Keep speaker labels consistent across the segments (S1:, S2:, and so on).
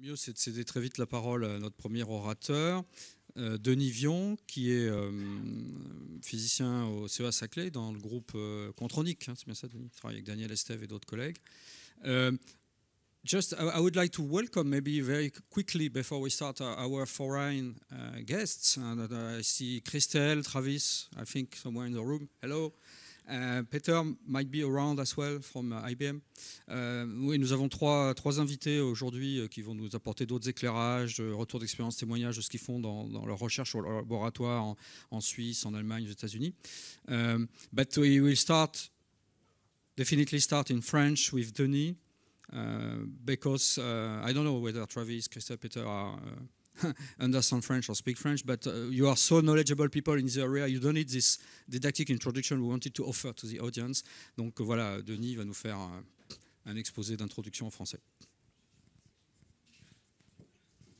S1: mieux, c'est de céder très vite la parole à notre premier orateur, euh, Denis Vion, qui est euh, physicien au CEA Saclay, dans le groupe euh, Contronic. Hein, c'est bien ça, Denis Il travaille avec Daniel Estève et d'autres collègues. Euh, just, I, I would like to welcome maybe very quickly before we start uh, our foreign uh, guests. And, uh, I see Christelle, Travis, I think somewhere in the room. Hello. Euh, Peter might be around as well from uh, IBM. Euh, oui, nous avons trois, trois invités aujourd'hui euh, qui vont nous apporter d'autres éclairages, retours d'expérience, témoignages de ce qu'ils font dans, dans, leur recherche au laboratoire en, Suisse, en Allemagne, aux États-Unis. but we will start, definitely start in French with Denis. Uh, because I don't know whether Travis, Christophe, Peter uh, understand French or speak French, but uh, you are so knowledgeable people in the area, you don't need this didactic introduction we wanted to offer to the audience. Donc euh, voilà, Denis va nous faire un, euh, un exposé d'introduction en français.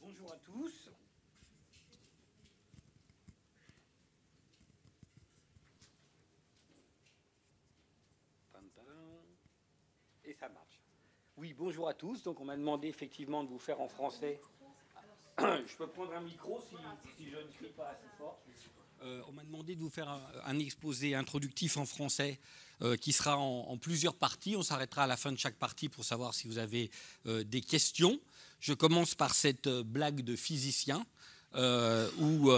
S2: Bonjour à tous. Et ça marche. Oui, bonjour à tous. Donc on m'a demandé effectivement de vous faire en français je peux prendre un micro si, je ne pas assez fort. Euh, on m'a demandé de vous faire un, exposé introductif en français euh, qui sera en, plusieurs parties. On s'arrêtera à la fin de chaque partie pour savoir si vous avez euh, des questions. Je commence par cette blague de physicien où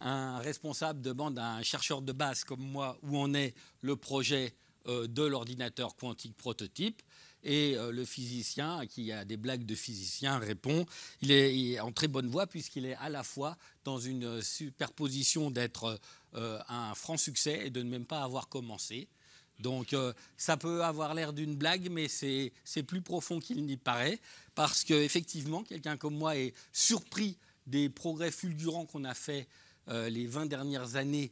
S2: un responsable demande à un chercheur de base comme moi où en est le projet de l'ordinateur quantique prototype. Et euh, le physicien, qui a des blagues de physicien, répond. Il est, en très bonne voie puisqu'il est à la fois dans une superposition d'être euh, un franc succès et de ne même pas avoir commencé. Donc euh, ça peut avoir l'air d'une blague, mais c'est plus profond qu'il n'y paraît, parce qu'effectivement, quelqu'un comme moi est surpris des progrès fulgurants qu'on a fait les 20 dernières années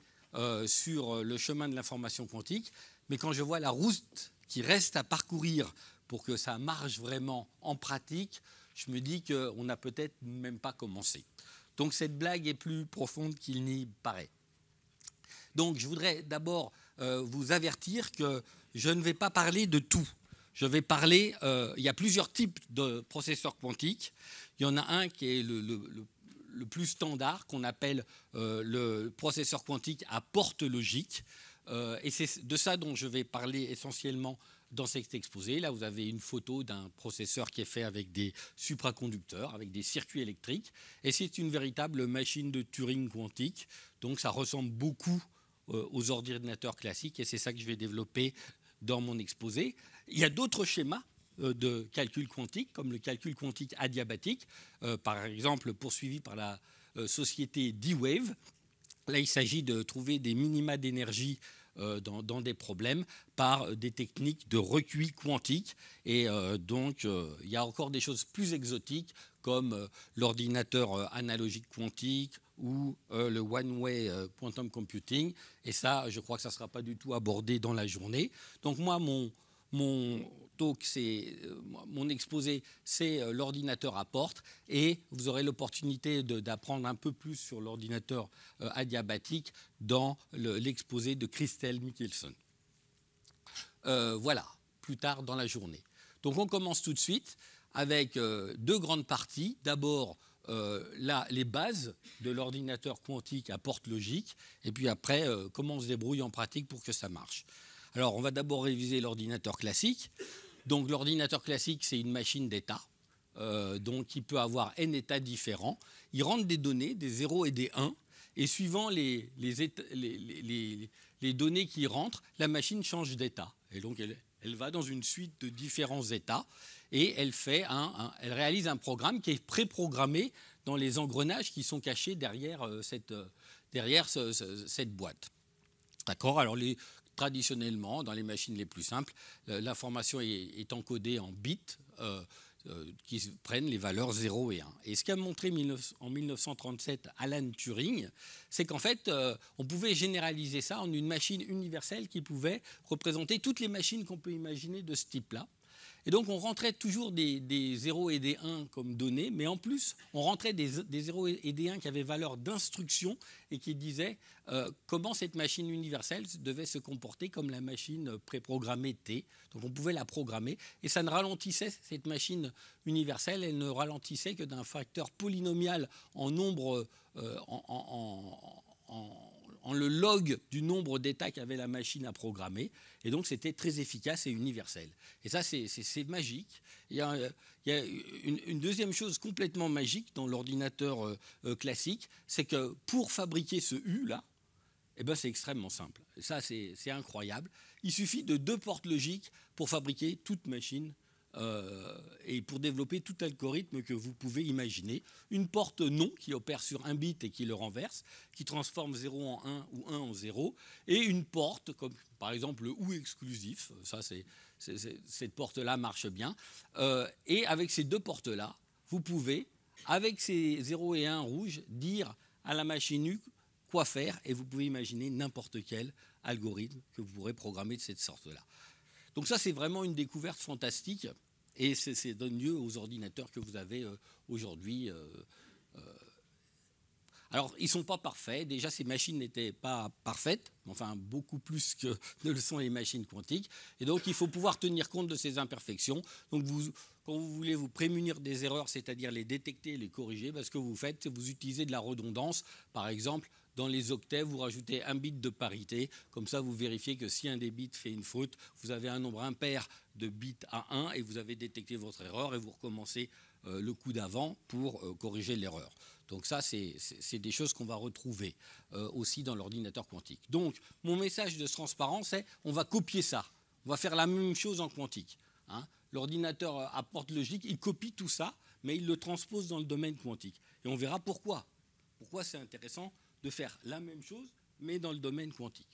S2: sur le chemin de l'information quantique. Mais quand je vois la route qui reste à parcourir pour que ça marche vraiment en pratique, je me dis qu'on n'a peut-être même pas commencé. Donc cette blague est plus profonde qu'il n'y paraît. Donc je voudrais d'abord euh, vous avertir que je ne vais pas parler de tout. Je vais parler, euh, il y a plusieurs types de processeurs quantiques. Il y en a un qui est le, plus standard, qu'on appelle euh, le processeur quantique à porte logique. et c'est de ça dont je vais parler essentiellement dans cet exposé, là, vous avez une photo d'un processeur qui est fait avec des supraconducteurs, avec des circuits électriques. Et c'est une véritable machine de Turing quantique. Donc, ça ressemble beaucoup euh, aux ordinateurs classiques. Et c'est ça que je vais développer dans mon exposé. Il y a d'autres schémas euh, de calcul quantique, comme le calcul quantique adiabatique, euh, par exemple poursuivi par la société D-Wave. Là, il s'agit de trouver des minima d'énergie euh, dans, des problèmes par des techniques de recuit quantique. Et euh, donc, euh, il y a encore des choses plus exotiques comme l'ordinateur analogique quantique ou le one-way quantum computing. Et ça, je crois que ça ne sera pas du tout abordé dans la journée. Donc moi, mon, mon, donc euh, mon exposé, c'est euh, l'ordinateur à porte et vous aurez l'opportunité d'apprendre un peu plus sur l'ordinateur euh, adiabatique dans l'exposé de Christelle Michelson. voilà, plus tard dans la journée. Donc on commence tout de suite avec deux grandes parties. D'abord, les bases de l'ordinateur quantique à porte logique, et puis après, comment on se débrouille en pratique pour que ça marche. Alors, on va d'abord réviser l'ordinateur classique. Donc, l'ordinateur classique, c'est une machine d'état. Euh, donc, il peut avoir n états différents. Il rentre des données, des 0 et des 1. Et suivant les, données qui rentrent, la machine change d'état. Et donc, elle, va dans une suite de différents états et elle, fait un, elle réalise un programme qui est préprogrammé dans les engrenages qui sont cachés derrière euh, cette, euh, derrière cette boîte. D'accord Alors, les, traditionnellement, dans les machines les plus simples, euh, l'information est, encodée en bits euh, euh, qui prennent les valeurs 0 et 1. Et ce qu'a montré en 1937 Alan Turing, c'est qu'en fait, on pouvait généraliser ça en une machine universelle qui pouvait représenter toutes les machines qu'on peut imaginer de ce type-là. Et donc, on rentrait toujours des, 0 et des 1 comme données, mais en plus, on rentrait des, des 0 et des 1 qui avaient valeur d'instruction et qui disaient euh, comment cette machine universelle devait se comporter comme la machine préprogrammée T. Donc, on pouvait la programmer et ça ne ralentissait, cette machine universelle, elle ne ralentissait que d'un facteur polynomial en nombre, euh, en on le log du nombre d'états qu'avait la machine à programmer. Et donc, c'était très efficace et universel. Et ça, c'est magique. Il y a, une, deuxième chose complètement magique dans l'ordinateur euh, euh, classique, c'est que pour fabriquer ce U-là, eh ben, c'est extrêmement simple. ça, c'est incroyable. Il suffit de deux portes logiques pour fabriquer toute machine euh, et pour développer tout algorithme que vous pouvez imaginer. Une porte non qui opère sur un bit et qui le renverse, qui transforme 0 en 1 ou 1 en 0, et une porte comme par exemple le ou exclusif, euh, ça cette porte-là marche bien, euh, et avec ces deux portes-là, vous pouvez, avec ces 0 et 1 rouges, dire à la machine U quoi faire, et vous pouvez imaginer n'importe quel algorithme que vous pourrez programmer de cette sorte-là. Donc ça, c'est vraiment une découverte fantastique. Et c'est donne lieu aux ordinateurs que vous avez euh, aujourd'hui. Euh, euh. alors, ils ne sont pas parfaits. Déjà, ces machines n'étaient pas parfaites, enfin beaucoup plus que ne le sont les machines quantiques. Et donc, il faut pouvoir tenir compte de ces imperfections. Donc, quand vous voulez vous prémunir des erreurs, c'est-à-dire les détecter, les corriger, parce ben, que vous faites, vous utilisez de la redondance. Par exemple, dans les octets, vous rajoutez un bit de parité. Comme ça, vous vérifiez que si un des bits fait une faute, vous avez un nombre impair de bits à 1 et vous avez détecté votre erreur et vous recommencez euh, le coup d'avant pour euh, corriger l'erreur. Donc ça, c'est des choses qu'on va retrouver euh, aussi dans l'ordinateur quantique. Donc, mon message de transparence, c'est on va copier ça. On va faire la même chose en quantique. Hein. L'ordinateur apporte logique, il copie tout ça, mais il le transpose dans le domaine quantique. Et on verra pourquoi. Pourquoi c'est intéressant de faire la même chose, mais dans le domaine quantique.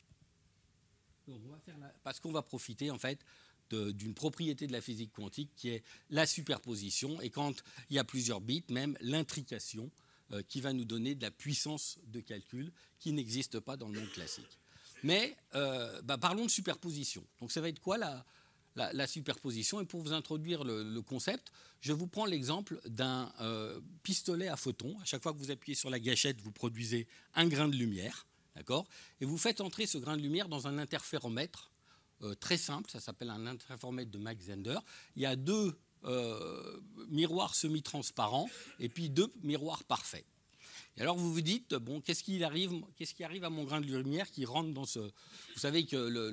S2: Parce qu'on va profiter en fait d'une propriété de la physique quantique qui est la superposition, et quand il y a plusieurs bits, même l'intrication, euh, qui va nous donner de la puissance de calcul qui n'existe pas dans le monde classique. Mais euh, bah, parlons de superposition. Donc ça va être quoi la, la, superposition. Et pour vous introduire le, concept, je vous prends l'exemple d'un euh, pistolet à photons. À chaque fois que vous appuyez sur la gâchette, vous produisez un grain de lumière, d'accord Et vous faites entrer ce grain de lumière dans un interféromètre euh, très simple. Ça s'appelle un interféromètre de Max Zender. Il y a deux euh, miroirs semi-transparents et puis deux miroirs parfaits. Et alors vous vous dites, bon, qu'est-ce qui arrive, qu'est-ce arrive à mon grain de lumière qui rentre dans ce... Vous savez que le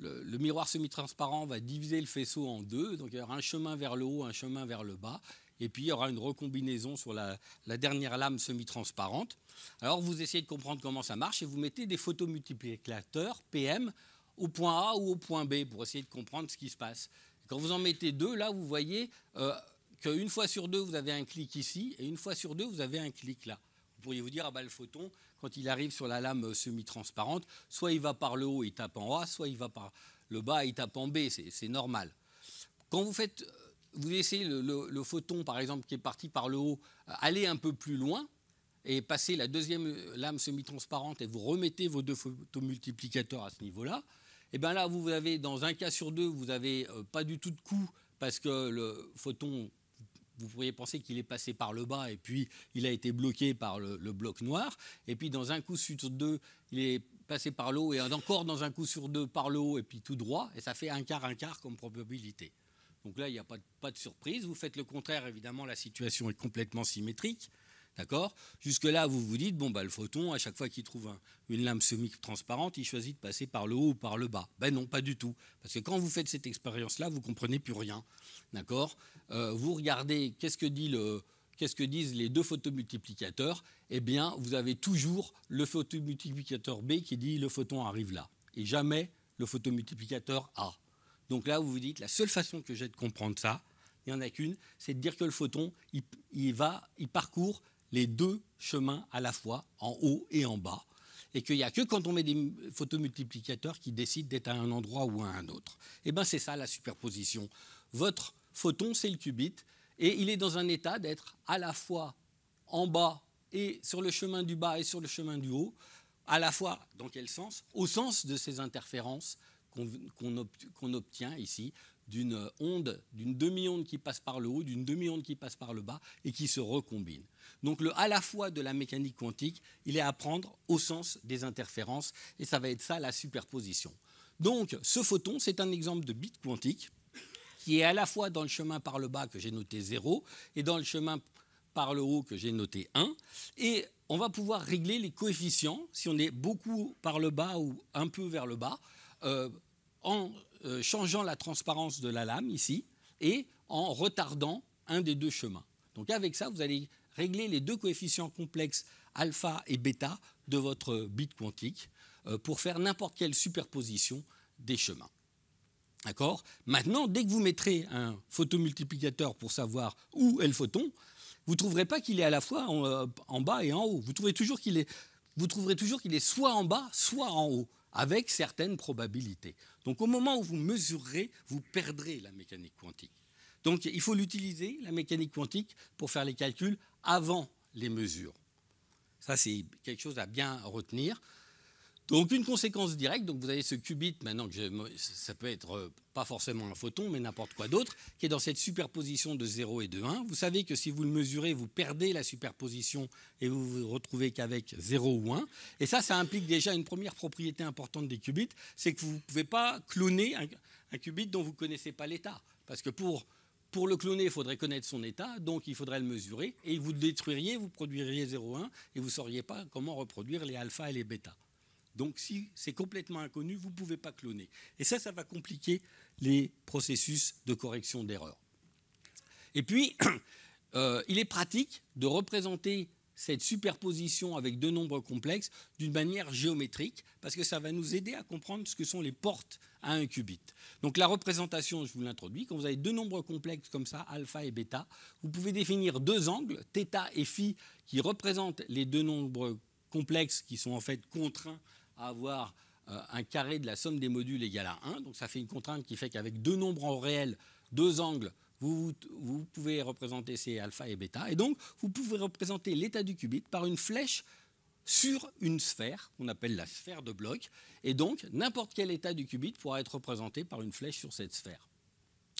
S2: le, miroir semi-transparent va diviser le faisceau en deux, donc il y aura un chemin vers le haut, un chemin vers le bas, et puis il y aura une recombinaison sur la, dernière lame semi-transparente. Alors vous essayez de comprendre comment ça marche et vous mettez des photomultiplicateurs PM au point A ou au point B pour essayer de comprendre ce qui se passe. Quand vous en mettez deux, là vous voyez euh, qu'une fois sur deux vous avez un clic ici et une fois sur deux vous avez un clic là. Vous pourriez vous dire, ah ben, le photon, quand il arrive sur la lame euh, semi-transparente, soit il va par le haut et tape en A, soit il va par le bas et tape en B, c'est normal. Quand vous faites, euh, vous laissez le, photon, par exemple, qui est parti par le haut, euh, aller un peu plus loin et passer la deuxième lame semi-transparente et vous remettez vos deux photomultiplicateurs à ce niveau-là, et eh bien là, vous avez, dans un cas sur deux, vous n'avez pas du tout de coup parce que le photon vous pourriez penser qu'il est passé par le bas et puis il a été bloqué par le, bloc noir. Et puis dans un coup sur deux, il est passé par le haut et encore dans un coup sur deux par le haut et puis tout droit. Et ça fait un quart, un quart comme probabilité. Donc là, il n'y a pas de, surprise. Vous faites le contraire, évidemment, la situation est complètement symétrique. D'accord Jusque-là, vous vous dites, bon, bah, le photon, à chaque fois qu'il trouve une lame semi-transparente, il choisit de passer par le haut ou par le bas. Ben non, pas du tout. Parce que quand vous faites cette expérience-là, vous comprenez plus rien. D'accord euh, Vous regardez qu'est-ce que, disent les deux photomultiplicateurs. Eh bien, vous avez toujours le photomultiplicateur B qui dit le photon arrive là. Et jamais le photomultiplicateur A. Donc là, vous vous dites, la seule façon que j'ai de comprendre ça, il n'y en a qu'une, c'est de dire que le photon, il, il va, il parcourt les deux chemins à la fois, en haut et en bas, et qu'il n'y a que quand on met des photomultiplicateurs qui décident d'être à un endroit ou à un autre. Et eh bien c'est ça la superposition. Votre photon, c'est le qubit, et il est dans un état d'être à la fois en bas et sur le chemin du bas et sur le chemin du haut, à la fois dans quel sens Au sens de ces interférences qu'on obtient ici d'une onde, d'une demi-onde qui passe par le haut, d'une demi-onde qui passe par le bas et qui se recombine. Donc le à la fois de la mécanique quantique, il est à prendre au sens des interférences et ça va être ça la superposition. Donc ce photon, c'est un exemple de bit quantique qui est à la fois dans le chemin par le bas que j'ai noté 0 et dans le chemin par le haut que j'ai noté 1 et on va pouvoir régler les coefficients si on est beaucoup par le bas ou un peu vers le bas. Euh, en euh, changeant la transparence de la lame ici et en retardant un des deux chemins. Donc avec ça, vous allez régler les deux coefficients complexes alpha et bêta de votre bit quantique euh, pour faire n'importe quelle superposition des chemins. D'accord Maintenant, dès que vous mettrez un photomultiplicateur pour savoir où est le photon, vous ne trouverez pas qu'il est à la fois en, euh, bas et en haut. toujours est, vous trouverez toujours qu'il est soit en bas, soit en haut, avec certaines probabilités. Donc au moment où vous mesurerez, vous perdrez la mécanique quantique. Donc il faut l'utiliser, la mécanique quantique, pour faire les calculs avant les mesures. Ça, c'est quelque chose à bien retenir. Donc une conséquence directe, donc vous avez ce qubit maintenant que ça peut être euh, pas forcément un photon mais n'importe quoi d'autre qui est dans cette superposition de 0 et de 1. Vous savez que si vous le mesurez, vous perdez la superposition et vous vous retrouvez qu'avec 0 ou 1 et ça ça implique déjà une première propriété importante des qubits, c'est que vous ne pouvez pas cloner un, qubit dont vous ne connaissez pas l'état parce que pour pour le cloner, il faudrait connaître son état, donc il faudrait le mesurer, et vous le détruiriez, vous produiriez 0 1 et vous ne sauriez pas comment reproduire les alpha et les bêtas. Donc si c'est complètement inconnu, vous ne pouvez pas cloner. Et ça, ça va compliquer les processus de correction d'erreur. Et puis, euh, il est pratique de représenter cette superposition avec deux nombres complexes d'une manière géométrique, parce que ça va nous aider à comprendre ce que sont les portes à un qubit. Donc la représentation, je vous l'introduis, quand vous avez deux nombres complexes comme ça, alpha et bêta, vous pouvez définir deux angles, θ et phi, qui représentent les deux nombres complexes qui sont en fait contraints à avoir euh, un carré de la somme des modules égal à 1. Donc ça fait une contrainte qui fait qu'avec deux nombres en réel, deux angles, vous, vous, pouvez représenter ces alpha et bêta. Et donc, vous pouvez représenter l'état du qubit par une flèche sur une sphère, qu'on appelle la sphère de bloc. Et donc, n'importe quel état du qubit pourra être représenté par une flèche sur cette sphère.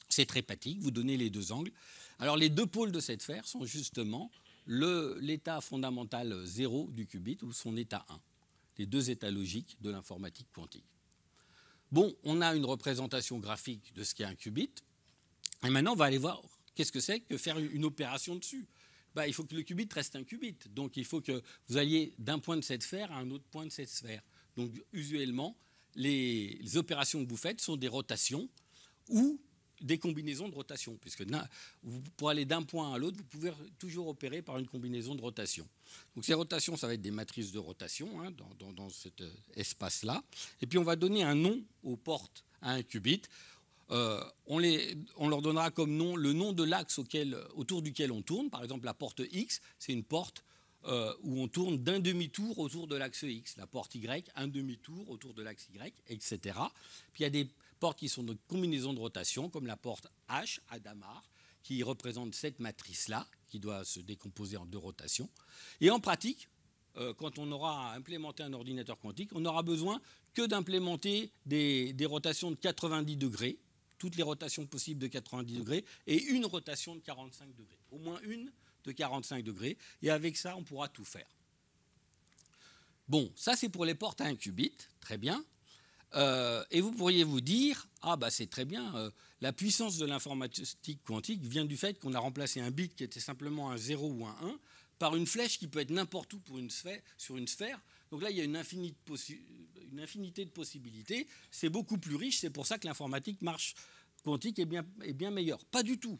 S2: C'est très pratique, vous donnez les deux angles. Alors, les deux pôles de cette sphère sont justement l'état fondamental 0 du qubit ou son état 1 les deux états logiques de l'informatique quantique. Bon, on a une représentation graphique de ce qu'est un qubit. Et maintenant, on va aller voir qu'est-ce que c'est que faire une opération dessus. Bah, il faut que le qubit reste un qubit. Donc, il faut que vous alliez d'un point de cette sphère à un autre point de cette sphère. Donc, usuellement, les, les opérations que vous faites sont des rotations ou des combinaisons de rotation, puisque pour aller d'un point à l'autre, vous pouvez toujours opérer par une combinaison de rotation. Donc ces rotations, ça va être des matrices de rotation hein, dans, cet euh, espace-là. Et puis on va donner un nom aux portes à un qubit. Euh, on, les, on, leur donnera comme nom le nom de l'axe euh, autour duquel on tourne. Par exemple, la porte X, c'est une porte où on tourne d'un demi-tour autour de l'axe X. La porte Y, un demi-tour autour de l'axe Y, etc. Puis il y a des portes qui sont de combinaisons de rotation, comme la porte H à Damar, qui représente cette matrice-là, qui doit se décomposer en deux rotations. Et en pratique, euh, quand on aura implémenté un ordinateur quantique, on n'aura besoin que d'implémenter des, rotations de 90 degrés, toutes les rotations possibles de 90 degrés, et une rotation de 45 degrés, au moins une de 45 degrés, et avec ça, on pourra tout faire. Bon, ça c'est pour les portes à un qubit, très bien. Euh, et vous pourriez vous dire, ah bah c'est très bien, euh, la puissance de l'informatique quantique vient du fait qu'on a remplacé un bit qui était simplement un 0 ou un 1 par une flèche qui peut être n'importe où sur une sphère. Donc là, il y a une, infinité de possibilités. C'est beaucoup plus riche. C'est pour ça que l'informatique marche quantique est bien, bien meilleure. Pas du tout.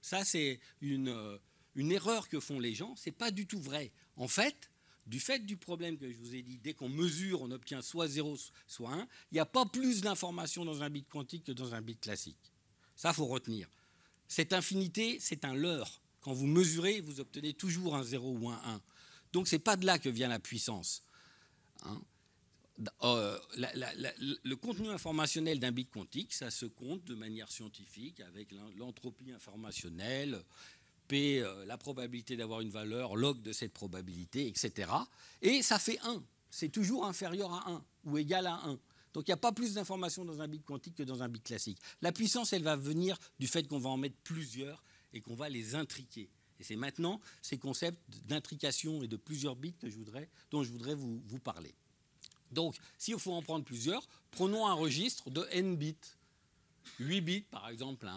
S2: Ça, c'est une, euh, une erreur que font les gens. C'est pas du tout vrai. En fait, du fait du problème que je vous ai dit, dès qu'on mesure, on obtient soit 0, soit 1, il n'y a pas plus d'informations dans un bit quantique que dans un bit classique. Ça, faut retenir. Cette infinité, c'est un leurre. Quand vous mesurez, vous obtenez toujours un 0 ou un 1. Donc, ce n'est pas de là que vient la puissance. Hein. Euh, le contenu informationnel d'un bit quantique, ça se compte de manière scientifique avec l'entropie informationnelle, euh, la probabilité d'avoir une valeur, log de cette probabilité, etc. Et ça fait 1. C'est toujours inférieur à 1 ou égal à 1. Donc il n'y a pas plus d'informations dans un bit quantique que dans un bit classique. La puissance, elle va venir du fait qu'on va en mettre plusieurs et qu'on va les intriquer. Et c'est maintenant ces concepts d'intrication et de plusieurs bits que je voudrais, dont je voudrais vous, parler. Donc, s'il faut en prendre plusieurs, prenons un registre de n bits. 8 bits, par exemple,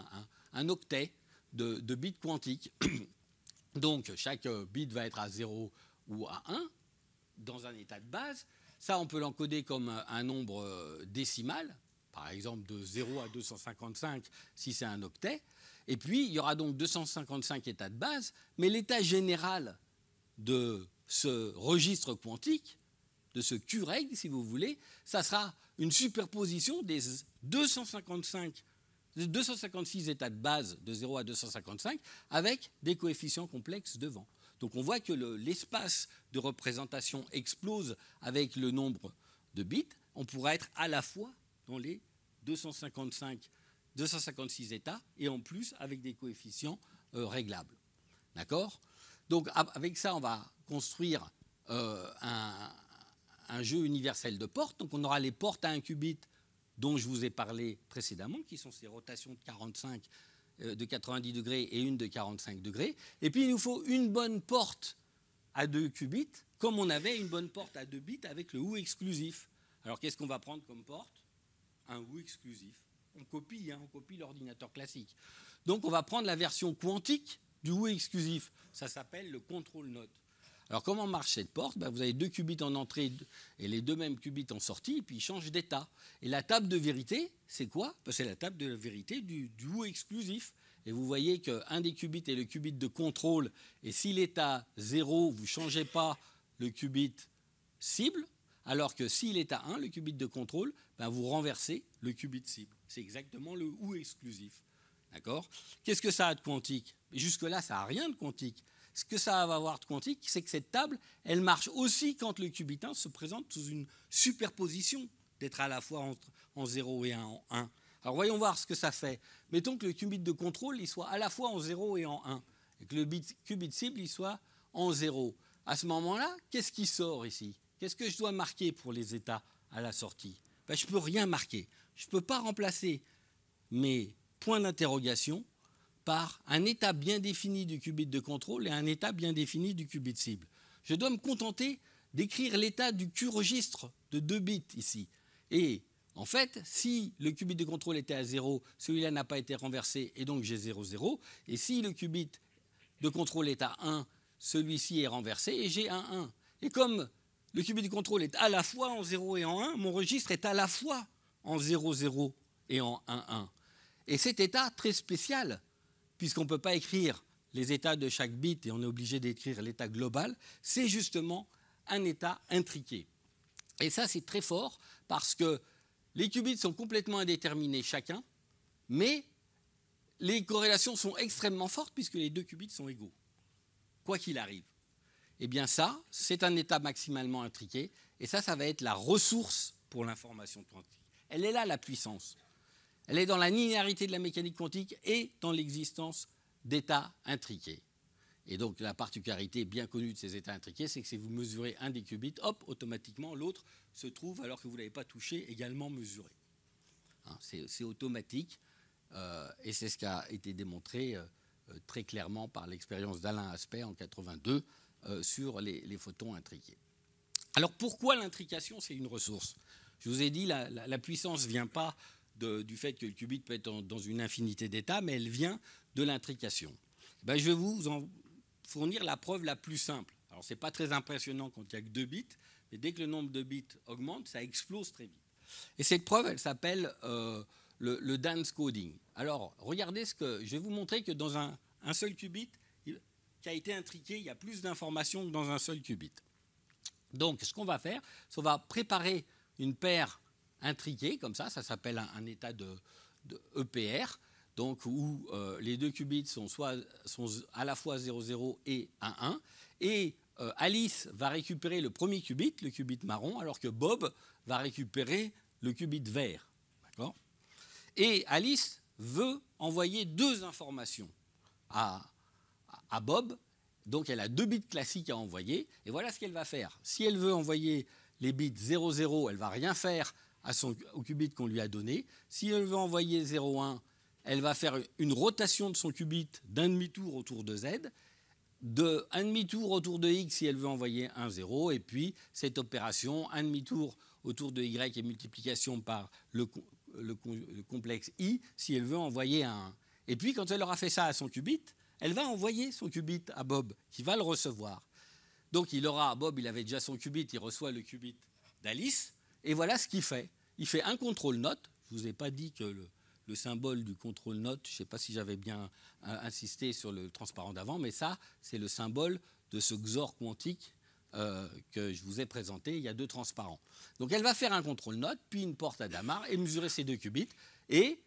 S2: un octet de, bits quantiques. Donc chaque euh, bit va être à 0 ou à 1 dans un état de base. Ça, on peut l'encoder comme euh, un nombre euh, décimal, par exemple de 0 à 255 si c'est un octet. Et puis, il y aura donc 255 états de base, mais l'état général de ce registre quantique, de ce Qreg si vous voulez, ça sera une superposition des 255 256 états de base de 0 à 255 avec des coefficients complexes devant. Donc on voit que l'espace de représentation explose avec le nombre de bits. On pourra être à la fois dans les 255, 256 états et en plus avec des coefficients euh, réglables. D'accord Donc avec ça, on va construire euh, un, un jeu universel de portes. Donc on aura les portes à un qubit dont je vous ai parlé précédemment, qui sont ces rotations de 45, euh, de 90 degrés et une de 45 degrés. Et puis il nous faut une bonne porte à 2 qubits, comme on avait une bonne porte à 2 bits avec le OU exclusif. Alors qu'est-ce qu'on va prendre comme porte Un OU exclusif. On copie, hein, on copie l'ordinateur classique. Donc on va prendre la version quantique du OU exclusif. Ça s'appelle le contrôle note. Alors comment marche cette porte ben, Vous avez deux qubits en entrée et les deux mêmes qubits en sortie, et puis ils changent d'état. Et la table de vérité, c'est quoi ben, C'est la table de vérité du OU exclusif. Et vous voyez qu'un des qubits est le qubit de contrôle, et s'il est à 0, vous ne changez pas le qubit cible, alors que s'il est à 1, le qubit de contrôle, ben, vous renversez le qubit cible. C'est exactement le ou exclusif. D'accord Qu'est-ce que ça a de quantique Jusque-là, ça n'a rien de quantique ce que ça va avoir de quantique, c'est que cette table, elle marche aussi quand le 1 se présente sous une superposition d'être à la fois en 0 et en 1. Alors voyons voir ce que ça fait. Mettons que le qubit de contrôle, il soit à la fois en 0 et en 1, et que le qubit cible, il soit en 0. À ce moment-là, qu'est-ce qui sort ici Qu'est-ce que je dois marquer pour les états à la sortie ben, Je ne peux rien marquer. Je ne peux pas remplacer mes points d'interrogation par un état bien défini du qubit de contrôle et un état bien défini du qubit cible. Je dois me contenter d'écrire l'état du Q-registre de 2 bits ici. Et en fait, si le qubit de contrôle était à 0, celui-là n'a pas été renversé et donc j'ai 0, 0. Et si le qubit de contrôle est à 1, celui-ci est renversé et j'ai 1, 1. Et comme le qubit de contrôle est à la fois en 0 et en 1, mon registre est à la fois en 0, 0 et en 1, 1. Et cet état très spécial puisqu'on ne peut pas écrire les états de chaque bit et on est obligé d'écrire l'état global, c'est justement un état intriqué. Et ça, c'est très fort parce que les qubits sont complètement indéterminés chacun, mais les corrélations sont extrêmement fortes puisque les deux qubits sont égaux, quoi qu'il arrive. Eh bien ça, c'est un état maximalement intriqué, et ça, ça va être la ressource pour l'information quantique. Elle est là, la puissance. Elle est dans la linéarité de la mécanique quantique et dans l'existence d'états intriqués. Et donc la particularité bien connue de ces états intriqués, c'est que si vous mesurez un des qubits, hop, automatiquement l'autre se trouve, alors que vous ne l'avez pas touché, également mesuré. Hein, c'est automatique, euh, et c'est ce qui a été démontré euh, euh, très clairement par l'expérience d'Alain Aspect en 82 sur les, photons intriqués. Alors pourquoi l'intrication, c'est une ressource Je vous ai dit, la, la puissance ne vient pas du fait que le qubit peut être dans une infinité d'états, mais elle vient de l'intrication. Ben, je vais vous en fournir la preuve la plus simple. Alors, ce n'est pas très impressionnant quand il n'y a que deux bits, mais dès que le nombre de bits augmente, ça explose très vite. Et cette preuve, elle s'appelle euh, le, dance coding. Alors, regardez ce que. Je vais vous montrer que dans un, seul qubit qui a été intriqué, il y a plus d'informations que dans un seul qubit. Donc, ce qu'on va faire, c'est va préparer une paire intriqué comme ça, ça s'appelle un, état de, EPR, e donc où euh, les deux qubits sont, soit, à la fois 0,0 et 1,1, et euh, Alice va récupérer le premier qubit, le qubit marron, alors que Bob va récupérer le qubit vert. Et Alice veut envoyer deux informations à, à Bob, donc elle a deux bits classiques à envoyer, et voilà ce qu'elle va faire. Si elle veut envoyer les bits 0,0, elle va rien faire à son, au qubit qu'on lui a donné. Si elle veut envoyer 0,1, elle va faire une rotation de son qubit d'un demi-tour autour de Z, de demi-tour autour de X si elle veut envoyer 1,0, et puis cette opération, un demi-tour autour de Y et multiplication par le, complexe I si elle veut envoyer un 1. Et puis quand elle aura fait ça à son qubit, elle va envoyer son qubit à Bob, qui va le recevoir. Donc il aura, Bob, il avait déjà son qubit, il reçoit le qubit d'Alice. Et voilà ce qu'il fait. Il fait un contrôle note. Je ne vous ai pas dit que le, symbole du contrôle note, je ne sais pas si j'avais bien euh, insisté sur le transparent d'avant, mais ça, c'est le symbole de ce XOR quantique euh, que je vous ai présenté. Il y a deux transparents. Donc elle va faire un contrôle note, puis une porte à Damar, et mesurer ces deux qubits. Et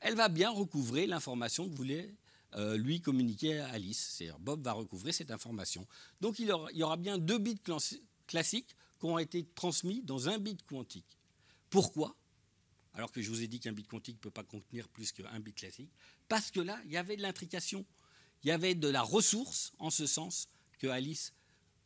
S2: elle va bien recouvrer l'information que voulait voulez euh, lui communiquer à Alice. C'est-à-dire Bob va recouvrer cette information. Donc il y aura bien deux bits classiques qui ont été transmis dans un bit quantique. Pourquoi Alors que je vous ai dit qu'un bit quantique ne peut pas contenir plus qu'un bit classique. Parce que là, il y avait de l'intrication. Il y avait de la ressource, en ce sens que Alice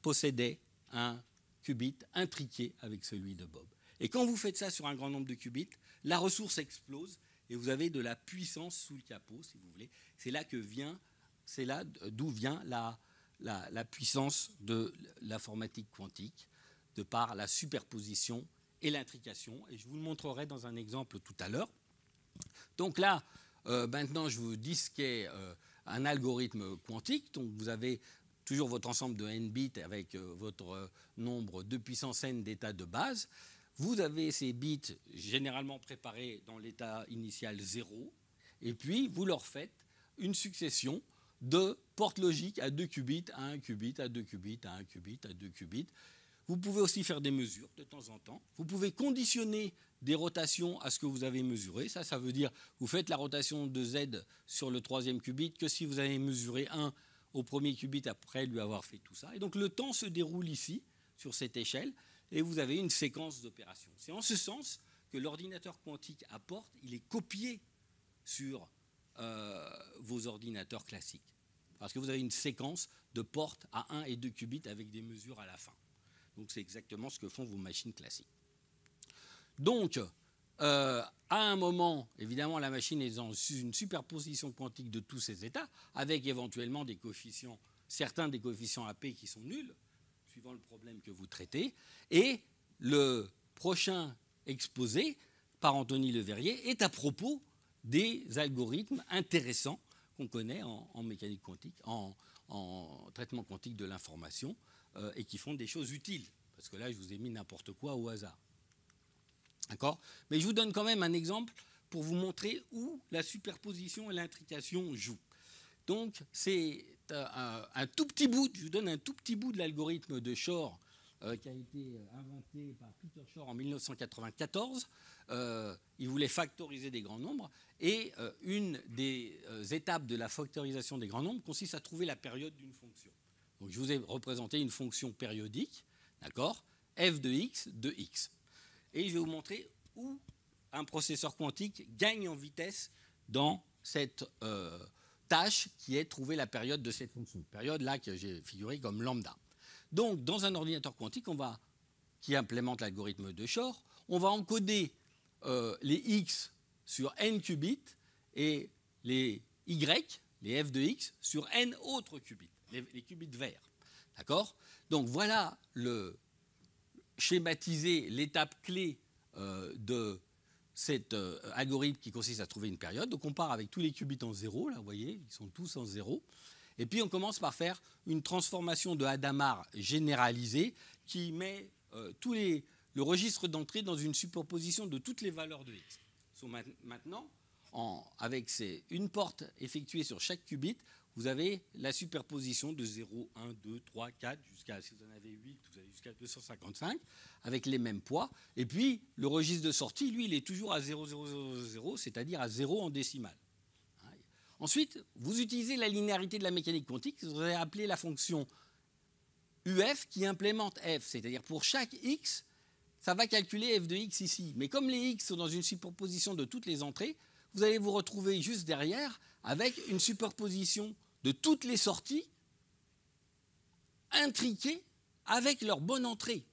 S2: possédait un qubit intriqué avec celui de Bob. Et quand vous faites ça sur un grand nombre de qubits, la ressource explose et vous avez de la puissance sous le capot, si vous voulez. C'est là que vient, c'est là d'où vient la, puissance de l'informatique quantique de par la superposition et l'intrication. Et je vous le montrerai dans un exemple tout à l'heure. Donc là, euh, maintenant, je vous dis ce qu'est euh, un algorithme quantique. Donc vous avez toujours votre ensemble de n bits avec euh, votre nombre de puissance n d'état de base. Vous avez ces bits généralement préparés dans l'état initial 0. Et puis, vous leur faites une succession de portes logiques à 2 qubits, à 1 qubit, à 2 qubits, à 1 qubit, à 2 qubits, vous pouvez aussi faire des mesures de temps en temps. Vous pouvez conditionner des rotations à ce que vous avez mesuré. Ça, ça veut dire vous faites la rotation de Z sur le troisième qubit que si vous avez mesuré 1 au premier qubit après lui avoir fait tout ça. Et donc le temps se déroule ici, sur cette échelle, et vous avez une séquence d'opérations. C'est en ce sens que l'ordinateur quantique apporte, il est copié sur euh, vos ordinateurs classiques. Parce que vous avez une séquence de portes à 1 et 2 qubits avec des mesures à la fin. Donc c'est exactement ce que font vos machines classiques. Donc, euh, à un moment, évidemment, la machine est dans une superposition quantique de tous ces états, avec éventuellement des coefficients, certains des coefficients AP qui sont nuls, suivant le problème que vous traitez. Et le prochain exposé par Anthony Leverrier est à propos des algorithmes intéressants qu'on connaît en, mécanique quantique, en traitement quantique de l'information. Euh, et qui font des choses utiles. Parce que là, je vous ai mis n'importe quoi au hasard. D'accord Mais je vous donne quand même un exemple pour vous montrer où la superposition et l'intrication jouent. Donc, c'est euh, un, tout petit bout, je vous donne un tout petit bout de l'algorithme de Shor euh, qui a été inventé par Peter Shor en 1994. il voulait factoriser des grands nombres. Et une des étapes de la factorisation des grands nombres consiste à trouver la période d'une fonction je vous ai représenté une fonction périodique, d'accord f de x de x. Et je vais vous montrer où un processeur quantique gagne en vitesse dans cette euh, tâche qui est trouver la période de cette fonction. Période là que j'ai figurée comme lambda. Donc dans un ordinateur quantique, on va, qui implémente l'algorithme de Shor, on va encoder euh, les x sur n qubits et les y, les f de x, sur n autres qubits les, qubits verts. D'accord Donc voilà le schématiser l'étape clé euh, de cet euh, algorithme qui consiste à trouver une période. Donc on part avec tous les qubits en zéro, là vous voyez, ils sont tous en zéro. Et puis on commence par faire une transformation de Hadamard généralisée qui met euh, tous les, le registre d'entrée dans une superposition de toutes les valeurs de x. maintenant, avec une porte effectuée sur chaque qubit, vous avez la superposition de 0, 1, 2, 3, 4, jusqu'à, si vous en avez 8, vous avez jusqu'à 255, avec les mêmes poids. Et puis, le registre de sortie, lui, il est toujours à 0, 0, 0, 0 c'est-à-dire à 0 en décimale. Ensuite, vous utilisez la linéarité de la mécanique quantique, vous avez appelé la fonction UF qui implémente F, c'est-à-dire pour chaque X, ça va calculer F de X ici. Mais comme les X sont dans une superposition de toutes les entrées, vous allez vous retrouver juste derrière avec une superposition de toutes les sorties intriquées avec leur bonne entrée.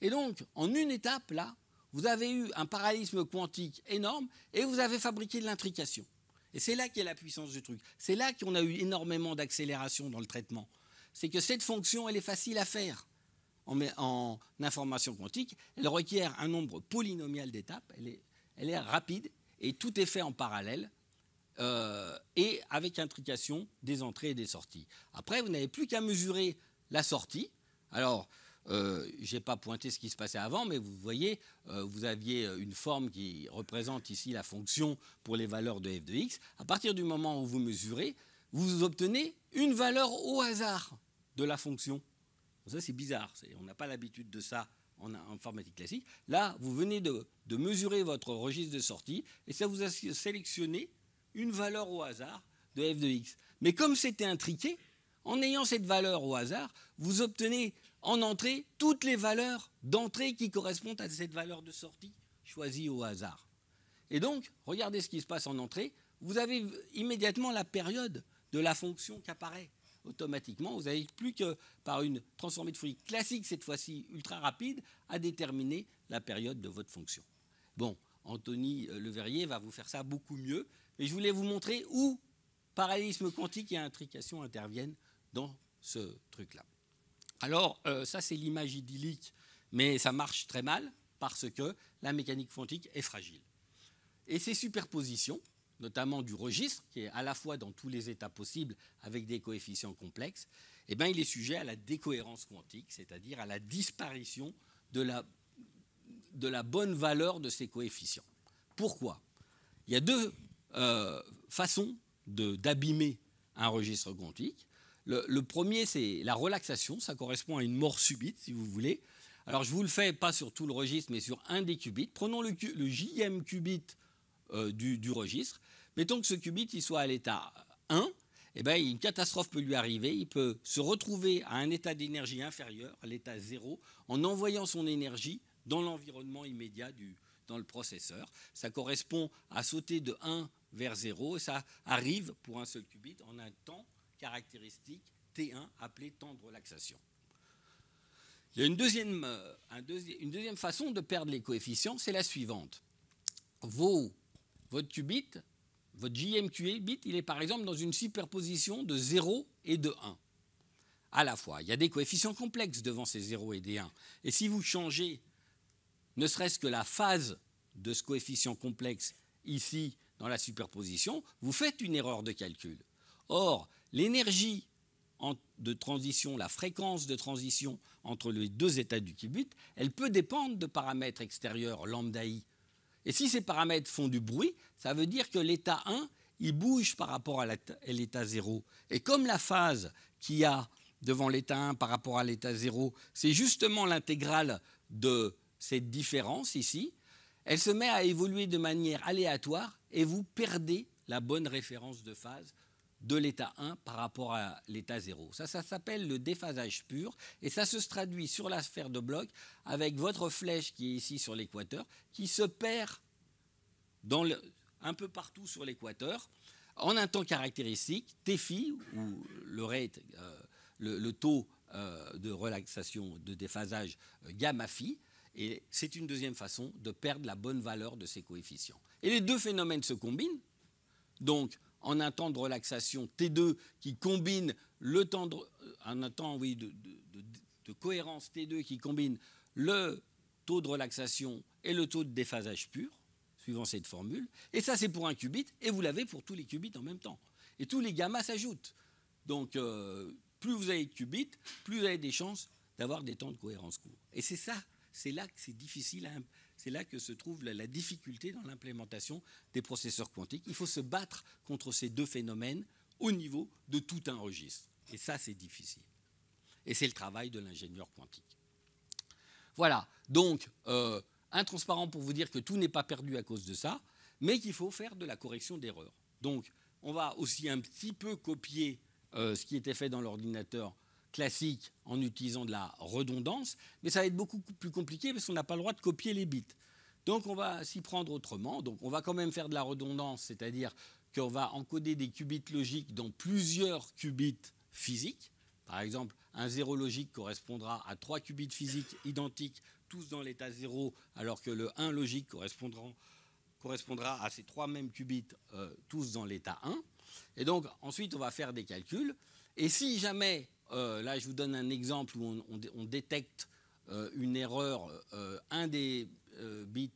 S2: Et donc, en une étape, là, vous avez eu un parallélisme quantique énorme et vous avez fabriqué de l'intrication. Et c'est là qu'est la puissance du truc. C'est là qu'on a eu énormément d'accélération dans le traitement. C'est que cette fonction, elle est facile à faire en, information quantique. Elle requiert un nombre polynomial d'étapes. elle est rapide et tout est fait en parallèle euh, et avec intrication des entrées et des sorties. Après, vous n'avez plus qu'à mesurer la sortie. Alors, euh, je n'ai pas pointé ce qui se passait avant, mais vous voyez, euh, vous aviez une forme qui représente ici la fonction pour les valeurs de f de x. À partir du moment où vous mesurez, vous obtenez une valeur au hasard de la fonction. Ça, c'est bizarre. On n'a pas l'habitude de ça en informatique classique. Là, vous venez de mesurer votre registre de sortie et ça vous a sélectionné une valeur au hasard de f de x. Mais comme c'était intriqué, en ayant cette valeur au hasard, vous obtenez en entrée toutes les valeurs d'entrée qui correspondent à cette valeur de sortie choisie au hasard. Et donc, regardez ce qui se passe en entrée. Vous avez immédiatement la période de la fonction qui apparaît automatiquement. Vous n'avez plus que, par une transformée de Fourier classique, cette fois-ci ultra rapide, à déterminer la période de votre fonction. Bon, Anthony euh, Leverrier va vous faire ça beaucoup mieux. Et je voulais vous montrer où parallélisme quantique et intrication interviennent dans ce truc-là. Alors, euh, ça, c'est l'image idyllique, mais ça marche très mal parce que la mécanique quantique est fragile. Et ces superpositions, notamment du registre, qui est à la fois dans tous les états possibles avec des coefficients complexes, eh bien, il est sujet à la décohérence quantique, c'est-à-dire à la disparition de la, de la bonne valeur de ces coefficients. Pourquoi Il y a deux euh, façon d'abîmer un registre quantique. Le, premier, c'est la relaxation. Ça correspond à une mort subite, si vous voulez. Alors, je vous le fais pas sur tout le registre, mais sur un des qubits. Prenons le, le JM qubit euh, du, du, registre. Mettons que ce qubit il soit à l'état 1. et eh bien, une catastrophe peut lui arriver. Il peut se retrouver à un état d'énergie inférieur, à l'état 0, en envoyant son énergie dans l'environnement immédiat du, dans le processeur. Ça correspond à sauter de 1 vers 0, ça arrive pour un seul qubit en un temps caractéristique T1 appelé temps de relaxation. Il y a une deuxième, euh, une deuxième façon de perdre les coefficients, c'est la suivante. votre qubit, votre JMQA bit, il est par exemple dans une superposition de 0 et de 1 à la fois. Il y a des coefficients complexes devant ces 0 et des 1. Et si vous changez ne serait-ce que la phase de ce coefficient complexe ici dans la superposition, vous faites une erreur de calcul. Or, l'énergie de transition, la fréquence de transition entre les deux états du qubit, elle peut dépendre de paramètres extérieurs lambda i. Et si ces paramètres font du bruit, ça veut dire que l'état 1, il bouge par rapport à l'état 0. Et comme la phase qu'il y a devant l'état 1 par rapport à l'état 0, c'est justement l'intégrale de cette différence ici, elle se met à évoluer de manière aléatoire et vous perdez la bonne référence de phase de l'état 1 par rapport à l'état 0. Ça, ça s'appelle le déphasage pur et ça se traduit sur la sphère de bloc avec votre flèche qui est ici sur l'équateur qui se perd un peu partout sur l'équateur en un temps caractéristique, TFI, ou euh, le, taux euh, de relaxation de déphasage euh, gamma phi, et c'est une deuxième façon de perdre la bonne valeur de ces coefficients. Et les deux phénomènes se combinent. Donc, en un temps de relaxation T2 qui combine le temps de, euh, en un temps, oui, de, cohérence T2 qui combine le taux de relaxation et le taux de déphasage pur, suivant cette formule. Et ça, c'est pour un qubit, et vous l'avez pour tous les qubits en même temps. Et tous les gammas s'ajoutent. Donc, euh, plus vous avez de qubits, plus vous avez des chances d'avoir des temps de cohérence courts. Et c'est ça Hein. C'est là que se trouve la, difficulté dans l'implémentation des processeurs quantiques. Il faut se battre contre ces deux phénomènes au niveau de tout un registre. Et ça, c'est difficile. Et c'est le travail de l'ingénieur quantique. Voilà, donc euh, intransparent pour vous dire que tout n'est pas perdu à cause de ça, mais qu'il faut faire de la correction d'erreurs. Donc, on va aussi un petit peu copier euh, ce qui était fait dans l'ordinateur classique en utilisant de la redondance, mais ça va être beaucoup plus compliqué parce qu'on n'a pas le droit de copier les bits. Donc on va s'y prendre autrement. Donc on va quand même faire de la redondance, c'est-à-dire qu'on va encoder des qubits logiques dans plusieurs qubits physiques. Par exemple, un 0 logique correspondra à trois qubits physiques identiques, tous dans l'état 0, alors que le 1 logique correspondra, correspondra à ces trois mêmes qubits, euh, tous dans l'état 1. Et donc ensuite, on va faire des calculs. Et si jamais euh, là, je vous donne un exemple où on, détecte euh, une erreur, euh, un des bits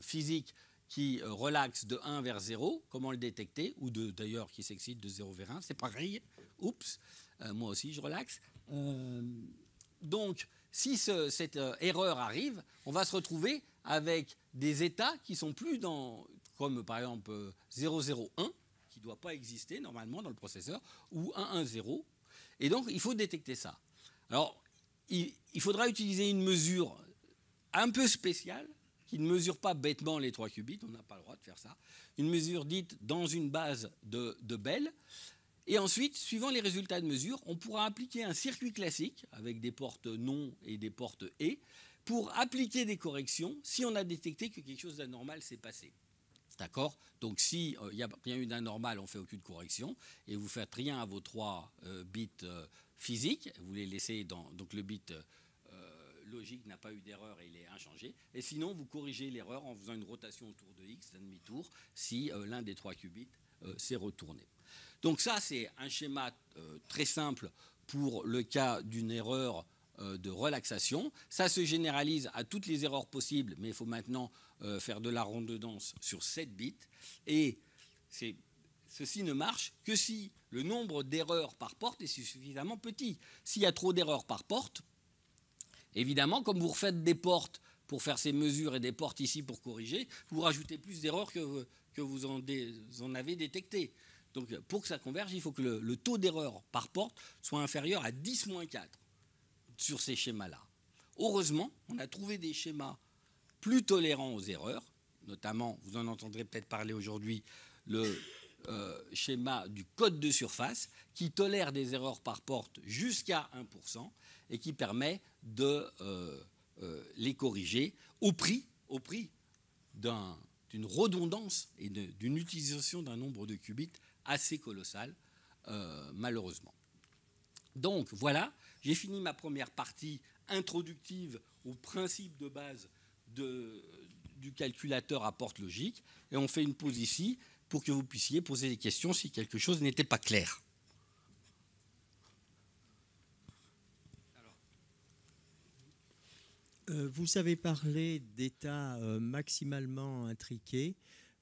S2: physiques qui relaxe de 1 vers 0, comment le détecter Ou d'ailleurs qui s'excite de 0 vers 1, c'est pareil. Oups, moi aussi je relaxe. donc, si cette erreur arrive, on va se retrouver avec des états qui sont plus dans, comme par exemple 001, qui ne doit pas exister normalement dans le processeur, ou 110, et donc, il faut détecter ça. Alors, il, faudra utiliser une mesure un peu spéciale qui ne mesure pas bêtement les 3 qubits, on n'a pas le droit de faire ça, une mesure dite dans une base de, de Bell. Et ensuite, suivant les résultats de mesure, on pourra appliquer un circuit classique avec des portes non et des portes et pour appliquer des corrections si on a détecté que quelque chose d'anormal s'est passé. D'accord Donc, s'il n'y euh, a rien eu d'anormal, on ne fait aucune correction. Et vous ne faites rien à vos trois euh, bits euh, physiques. Vous les laissez dans. Donc, le bit logique n'a pas eu d'erreur et il est inchangé. Et sinon, vous corrigez l'erreur en faisant une rotation autour de x d'un demi-tour si l'un des trois qubits s'est retourné. Donc, ça, c'est un schéma très simple pour le cas d'une erreur de relaxation. Ça se généralise à toutes les erreurs possibles, mais il faut maintenant euh, faire de la ronde de danse sur 7 bits. Et ceci ne marche que si le nombre d'erreurs par porte est suffisamment petit. S'il y a trop d'erreurs par porte, évidemment, comme vous refaites des portes pour faire ces mesures et des portes ici pour corriger, vous rajoutez plus d'erreurs que, vous en, avez détectées. Donc pour que ça converge, il faut que le, le taux d'erreur par porte soit inférieur à 10-4 sur ces schémas-là. Heureusement, on a trouvé des schémas plus tolérant aux erreurs, notamment, vous en entendrez peut-être parler aujourd'hui, le euh, schéma du code de surface qui tolère des erreurs par porte jusqu'à 1% et qui permet de euh, euh, les corriger au prix, au prix d'une redondance et d'une utilisation d'un nombre de qubits assez colossal, malheureusement. Donc voilà, j'ai fini ma première partie introductive au principe de base du calculateur à porte logique, et on fait une pause ici pour que vous puissiez poser des questions si quelque chose n'était pas clair.
S1: Euh, vous avez parlé d'état euh, maximalement intriqué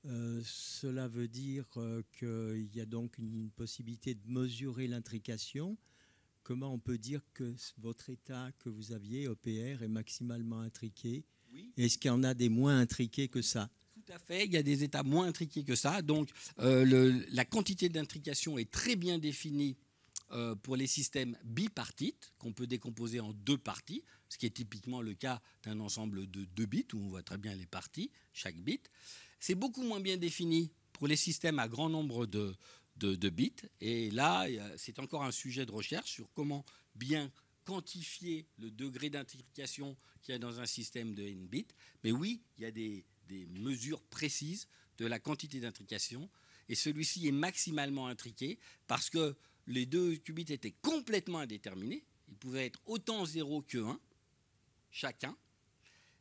S1: euh, cela veut dire qu'il y a donc une, possibilité de mesurer l'intrication. Comment on peut dire que votre état que vous aviez, OPR, e est maximalement intriqué
S2: est-ce qu'il y en a des moins intriqués que ça tout à fait. Il y a des états moins intriqués que ça. Donc, euh, la quantité d'intrication est très bien définie euh, pour les systèmes bipartites, qu'on peut décomposer en deux parties, ce qui est typiquement le cas d'un ensemble de deux bits, où on voit très bien les parties, chaque bit. C'est beaucoup moins bien défini pour les systèmes à grand nombre de bits. Et là, euh, c'est encore un sujet de recherche sur comment bien quantifier le degré d'intrication qu'il y a dans un système de n bits, Mais oui, il y a des, des mesures précises de la quantité d'intrication. Et celui-ci est maximalement intriqué parce que les deux qubits étaient complètement indéterminés. Ils pouvaient être autant 0 que 1, chacun.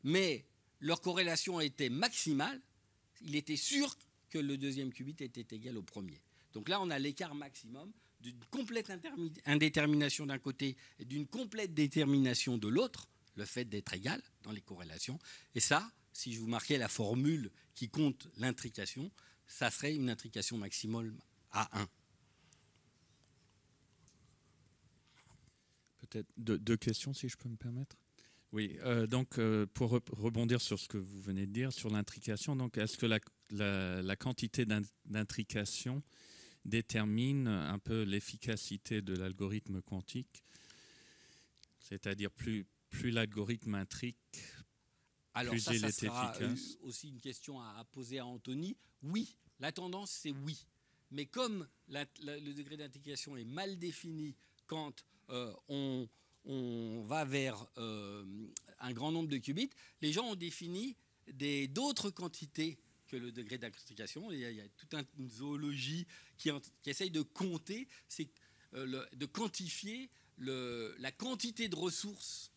S2: Mais leur corrélation était maximale. Il était sûr que le deuxième qubit était égal au premier. Donc là, on a l'écart maximum d'une complète indétermination d'un côté et d'une complète détermination de l'autre le fait d'être égal dans les corrélations. Et ça, si je vous marquais la formule qui compte l'intrication, ça serait une intrication maximale à 1.
S1: Peut-être deux, questions, si je peux me permettre.
S2: Oui, euh, donc euh, pour rebondir sur ce que vous venez de dire, sur l'intrication, donc est-ce que la, la quantité d'intrication détermine un peu l'efficacité de l'algorithme quantique C'est-à-dire plus, plus l'algorithme intrigue, Alors plus ça, il est sera euh, aussi une question à, poser à Anthony. Oui, la tendance, c'est oui. Mais comme le degré d'intégration est mal défini quand euh, on, va vers euh, un grand nombre de qubits, les gens ont défini d'autres quantités que le degré d'intégration. Il, y a toute une zoologie qui, essaye de compter, de quantifier la quantité de ressources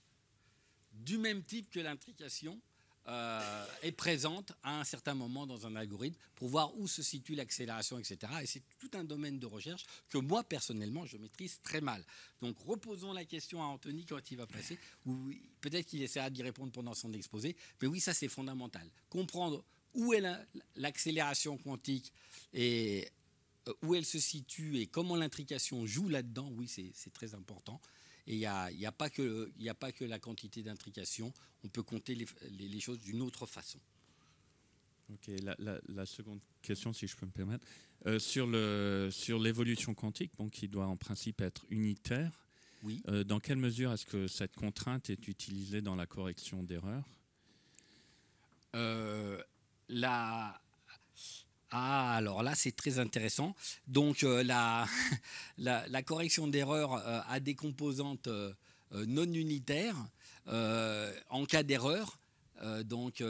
S2: du même type que l'intrication euh, est présente à un certain moment dans un algorithme pour voir où se situe l'accélération, etc. Et c'est tout un domaine de recherche que moi, personnellement, je maîtrise très mal. Donc reposons la question à Anthony quand il va passer, ou peut-être qu'il essaiera d'y répondre pendant son exposé. Mais oui, ça, c'est fondamental. Comprendre où est l'accélération quantique et euh, où elle se situe et comment l'intrication joue là-dedans, oui, c'est très important. Et il n'y a, pas que, a pas que la quantité d'intrication, on peut compter les, choses
S1: d'une autre façon. Ok, la, seconde
S2: question, si je peux me permettre. Euh, sur l'évolution quantique, qui doit en principe être unitaire,
S1: oui. Euh, dans quelle mesure est-ce que cette contrainte est utilisée dans la correction d'erreurs
S2: euh, la, ah, alors là, c'est très intéressant. Donc, euh, la, correction d'erreur a euh, des composantes euh, non unitaires. en cas d'erreur, donc,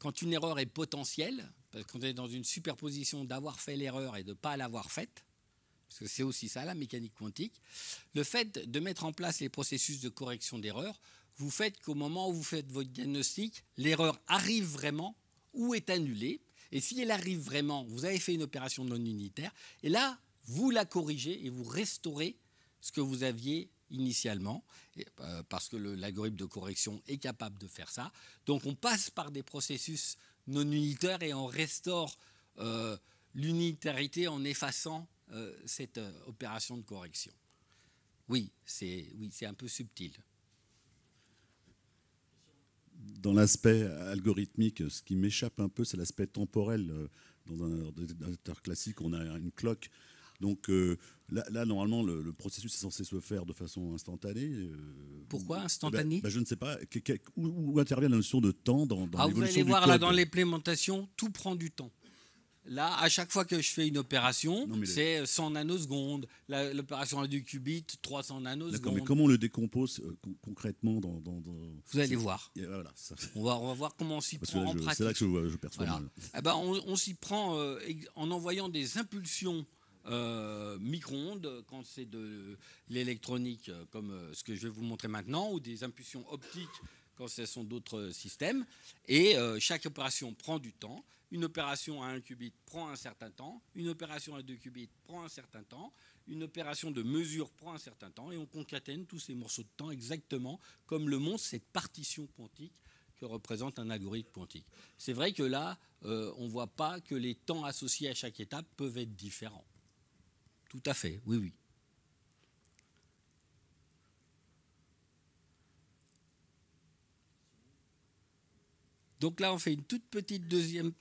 S2: quand une erreur est potentielle, parce qu'on est dans une superposition d'avoir fait l'erreur et de ne pas l'avoir faite, parce que c'est aussi ça la mécanique quantique, le fait de mettre en place les processus de correction d'erreur, vous faites qu'au moment où vous faites votre diagnostic, l'erreur arrive vraiment ou est annulée. Et si elle arrive vraiment, vous avez fait une opération non unitaire, et là, vous la corrigez et vous restaurez ce que vous aviez initialement, euh, parce que l'algorithme de correction est capable de faire ça. Donc on passe par des processus non unitaires et on restaure euh, l'unitarité en effaçant euh, cette opération de correction. Oui, c'est oui, un peu subtil
S1: dans l'aspect algorithmique, ce qui m'échappe un peu, c'est l'aspect temporel. Euh, dans un
S2: ordinateur classique, on a une cloque. Donc euh, là, normalement, le, processus est censé se faire de façon instantanée. Euh, Pourquoi instantanée eh ben, ben, Je ne sais pas. où, intervient la notion de temps dans, dans ah, Vous allez voir, là, dans l'implémentation, tout prend du temps. Là, à chaque fois que je fais une opération, c'est 100 euh, nanosecondes. L'opération du qubit, 300 nanosecondes. Mais comment on le décompose euh, concrètement dans, Vous allez voir. on, va, voir comment on s'y prend en C'est là que je, perçois eh ben, on, s'y prend euh, en envoyant des impulsions micro-ondes, quand c'est de l'électronique, comme ce que je vais vous montrer maintenant, ou des impulsions optiques, quand ce sont d'autres systèmes. Et chaque opération prend du temps. Une opération à 1 qubit prend un certain temps, une opération à 2 qubits prend un certain temps, une opération de mesure prend un certain temps, et on concatène tous ces morceaux de temps exactement comme le montre cette partition quantique que représente un algorithme quantique. C'est vrai que là, euh, on ne voit pas que les temps associés à chaque étape peuvent être différents. Tout à fait, oui, oui. Donc là, on fait une toute petite deuxième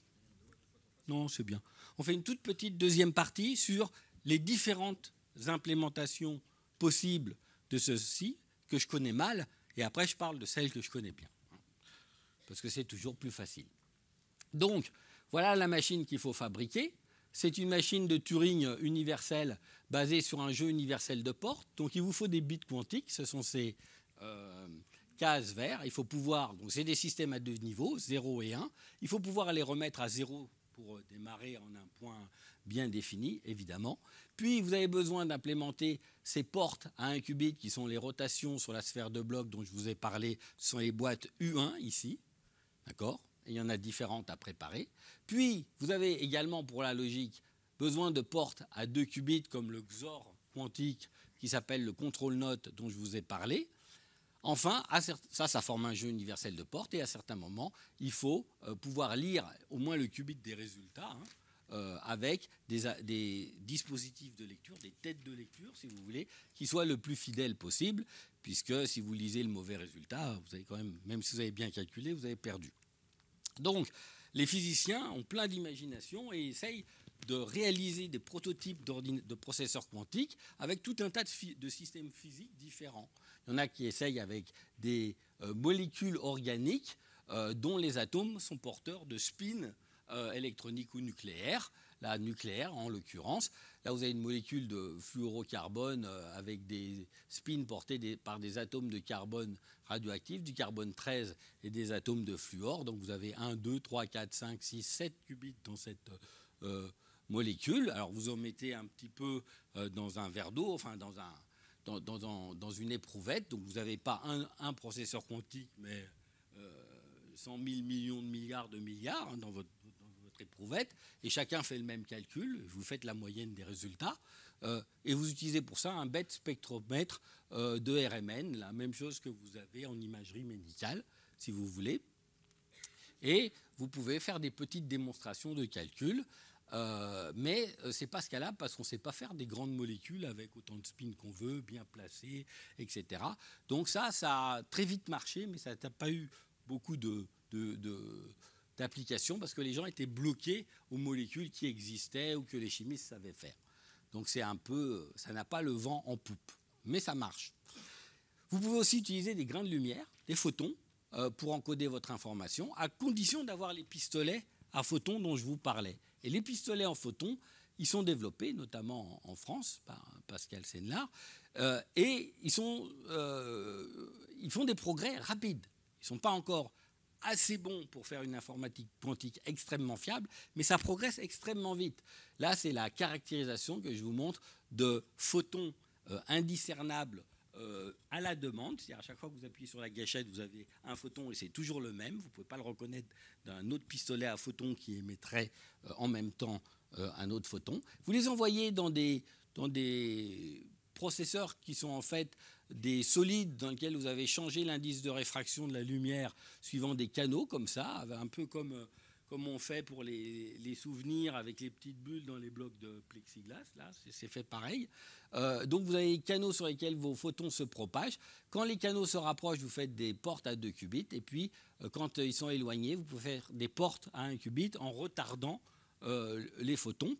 S2: non, c'est bien. On fait une toute petite deuxième partie sur les différentes implémentations possibles de ceci que je connais mal, et après je parle de celles que je connais bien, parce que c'est toujours plus facile. Donc, voilà la machine qu'il faut fabriquer. C'est une machine de Turing universelle basée sur un jeu universel de portes. Donc, il vous faut des bits quantiques. Ce sont ces euh, cases vertes. Il faut pouvoir. Donc, c'est des systèmes à deux niveaux, 0 et 1. Il faut pouvoir les remettre à 0 pour euh, démarrer en un point bien défini, évidemment. Puis vous avez besoin d'implémenter ces portes à un qubit qui sont les rotations sur la sphère de bloc dont je vous ai parlé. Ce sont les boîtes U1 ici. D'accord Il y en a différentes à préparer. Puis vous avez également pour la logique besoin de portes à deux qubits comme le XOR quantique qui s'appelle le contrôle note dont je vous ai parlé. Enfin, ça, ça forme un jeu universel de portes et à certains moments, il faut euh, pouvoir lire au moins le qubit des résultats hein, euh, avec des, dispositifs de lecture, des têtes de lecture, si vous voulez, qui soient le plus fidèles possible, puisque si vous lisez le mauvais résultat, vous avez quand même, même si vous avez bien calculé, vous avez perdu. Donc, les physiciens ont plein d'imagination et essayent de réaliser des prototypes de processeurs quantiques avec tout un tas de systèmes physiques différents. Il y en a qui essayent avec des euh, molécules organiques euh, dont les atomes sont porteurs de spin euh, électronique ou nucléaire. La nucléaire, en l'occurrence. Là, vous avez une molécule de fluorocarbone avec des spins portés par des atomes de carbone radioactif, du carbone 13 et des atomes de fluor. Donc, vous avez 1, 2, 3, 4, 5, 6, 7 qubits dans cette molécule. Alors, vous en mettez un petit peu dans un verre d'eau, enfin, dans un dans, une éprouvette. Donc vous n'avez pas un, processeur quantique, mais 100 euh, 000 millions de milliards de milliards hein, dans, votre, éprouvette. Et chacun fait le même calcul. Vous faites la moyenne des résultats. Euh, et vous utilisez pour ça un bête spectromètre euh, de RMN, la même chose que vous avez en imagerie médicale, si vous voulez. Et vous pouvez faire des petites démonstrations de calcul euh, mais mais euh, c'est pas scalable parce qu'on ne sait pas faire des grandes molécules avec autant de spin qu'on veut, bien placées, etc. Donc ça, ça a très vite marché, mais ça n'a pas eu beaucoup de, d'application parce que les gens étaient bloqués aux molécules qui existaient ou que les chimistes savaient faire. Donc c'est un peu, ça n'a pas le vent en poupe, mais ça marche. Vous pouvez aussi utiliser des grains de lumière, des photons, euh, pour encoder votre information, à condition d'avoir les pistolets à photons dont je vous parlais. Et les pistolets en photons, ils sont développés, notamment en, France, par Pascal Senlar, euh, et euh, ils, font des progrès rapides. Ils ne sont pas encore assez bons pour faire une informatique quantique extrêmement fiable, mais ça progresse extrêmement vite. Là, c'est la caractérisation que je vous montre de photons euh, indiscernables euh, à la demande, c'est-à-dire à chaque fois que vous appuyez sur la gâchette, vous avez un photon et c'est toujours le même. Vous ne pouvez pas le reconnaître d'un autre pistolet à photon qui émettrait euh, en même temps euh, un autre photon. Vous les envoyez dans des, dans des processeurs qui sont en fait des solides dans lesquels vous avez changé l'indice de réfraction de la lumière suivant des canaux comme ça, un peu comme comme on fait pour les, souvenirs avec les petites bulles dans les blocs de plexiglas. Là, c'est fait pareil. Euh, donc, vous avez les canaux sur lesquels vos photons se propagent. Quand les canaux se rapprochent, vous faites des portes à 2 qubits. Et puis, euh, quand euh, ils sont éloignés, vous pouvez faire des portes à 1 qubit en retardant les photons.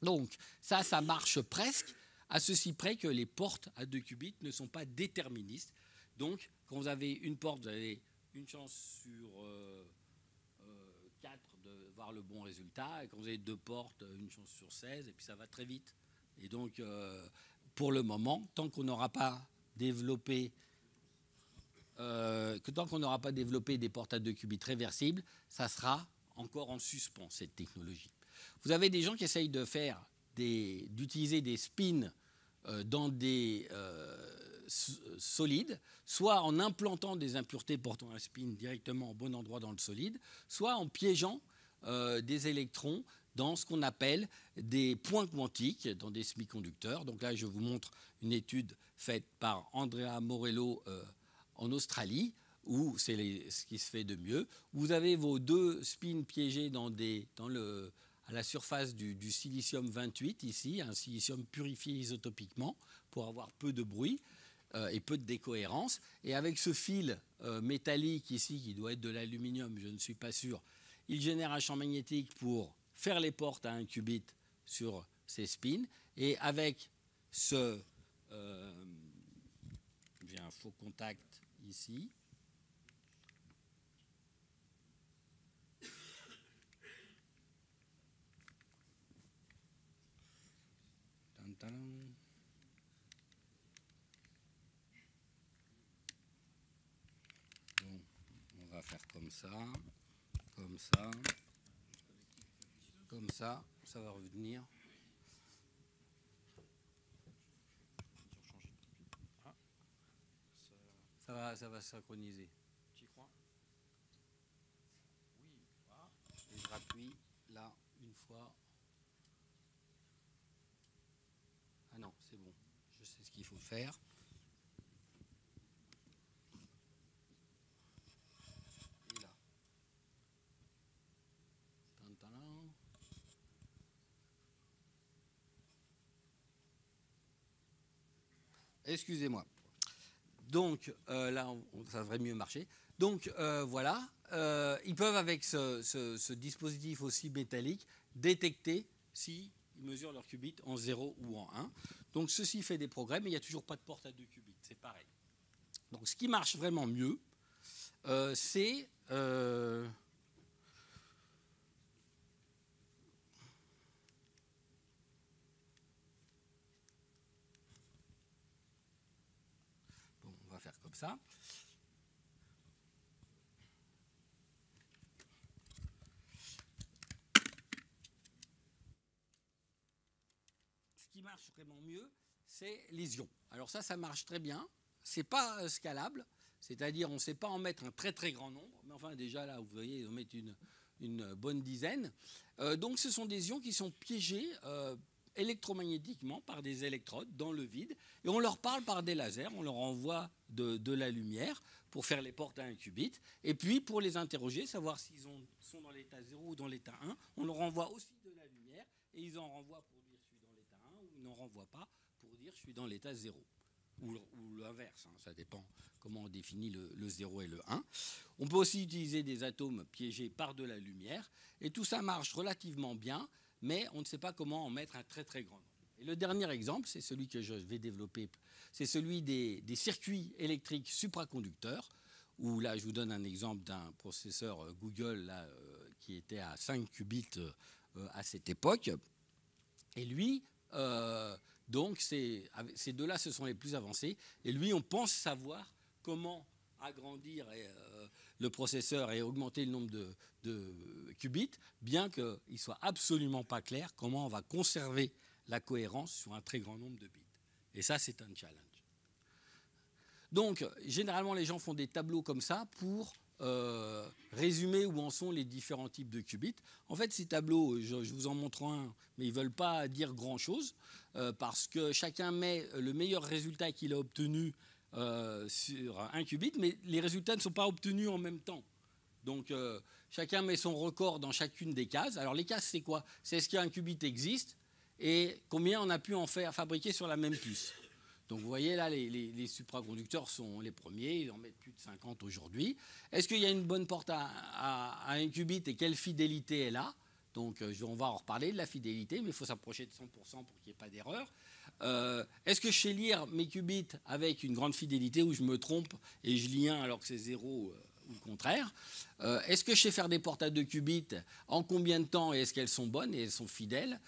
S2: Donc, ça, ça marche presque, à ceci près que les portes à 2 qubits ne sont pas déterministes. Donc, quand vous avez une porte, vous avez une chance sur le bon résultat. Et quand vous avez deux portes, une chance sur 16, et puis ça va très vite. Et donc, euh, pour le moment, tant qu'on n'aura pas développé euh, que tant qu'on n'aura pas développé des portes à deux qubits réversibles, ça sera encore en suspens, cette technologie. Vous avez des gens qui essayent de faire d'utiliser des, spins euh, dans des solides, soit en implantant des impuretés portant un spin directement au bon endroit dans le solide, soit en piégeant euh, des électrons dans ce qu'on appelle des points quantiques, dans des semi-conducteurs. Donc là, je vous montre une étude faite par Andrea Morello euh, en Australie, où c'est ce qui se fait de mieux. Vous avez vos deux spins piégés à la surface du, silicium 28, ici, un silicium purifié isotopiquement pour avoir peu de bruit euh, et peu de décohérence. Et avec ce fil métallique ici, qui doit être de l'aluminium, je ne suis pas sûr, il génère un champ magnétique pour faire les portes à un qubit sur ses spins. Et avec ce. Euh, j'ai un faux contact ici. on va faire comme ça comme ça, comme ça, ça va revenir. Ça va, ça va synchroniser.
S1: Tu crois Oui. Et là une
S2: fois. Ah non, c'est bon. Je sais ce qu'il faut faire. Excusez-moi. Donc euh, là, ça devrait mieux marcher. Donc euh, voilà, euh, ils peuvent avec ce, dispositif aussi métallique détecter s'ils ils mesurent leur qubit en 0 ou en 1. Donc ceci fait des progrès, mais il n'y a toujours pas de porte à 2 qubits, c'est pareil. Donc ce qui marche vraiment mieux, c'est... Ce qui marche vraiment mieux, c'est les ions. Alors ça, ça marche très bien. C'est pas euh, scalable, c'est-à-dire on ne sait pas en mettre un très très grand nombre, mais enfin déjà là, vous voyez, on met une, une bonne dizaine. Euh, donc ce sont des ions qui sont piégés euh, électromagnétiquement par des électrodes dans le vide et on leur parle par des lasers, on leur envoie de, la lumière pour faire les portes à un qubit et puis pour les interroger, savoir s'ils sont dans l'état 0 ou dans l'état 1, on leur envoie aussi de la lumière et ils en renvoient pour dire je suis dans l'état 1 ou ils n'en renvoient pas pour dire je suis dans l'état 0 ou, l'inverse, hein, ça dépend comment on définit le, le, 0 et le 1. On peut aussi utiliser des atomes piégés par de la lumière, et tout ça marche relativement bien, mais on ne sait pas comment en mettre un très très grand nombre. Et le dernier exemple, c'est celui que je vais développer, c'est celui des, circuits électriques supraconducteurs, où là je vous donne un exemple d'un processeur euh, Google là, euh, qui était à 5 qubits euh, à cette époque. Et lui, donc ces, deux-là, ce sont les plus avancés. Et lui, on pense savoir comment agrandir et, le processeur et augmenter le nombre de, qubits, bien qu'il ne soit absolument pas clair comment on va conserver la cohérence sur un très grand nombre de bits. Et ça, c'est un challenge. Donc, généralement, les gens font des tableaux comme ça pour euh, résumer où en sont les différents types de qubits. En fait, ces tableaux, je, vous en montre un, mais ils ne veulent pas dire grand-chose, euh, parce que chacun met le meilleur résultat qu'il a obtenu euh, sur un qubit, mais les résultats ne sont pas obtenus en même temps. Donc euh, chacun met son record dans chacune des cases. Alors les cases, c'est quoi C'est est ce qu'un qubit existe et combien on a pu en faire fabriquer sur la même puce. Donc vous voyez là, les, supraconducteurs sont les premiers, ils en mettent plus de 50 aujourd'hui. Est-ce qu'il y a une bonne porte à, un qubit et quelle fidélité est là Donc euh, on va en reparler de la fidélité, mais il faut s'approcher de 100% pour qu'il n'y ait pas d'erreur. Euh, est-ce que je sais lire mes qubits avec une grande fidélité ou je me trompe et je lis un alors que c'est zéro euh, ou le contraire euh, Est-ce que je sais faire des portes à 2 qubits En combien de temps et est-ce qu'elles sont bonnes et elles sont fidèles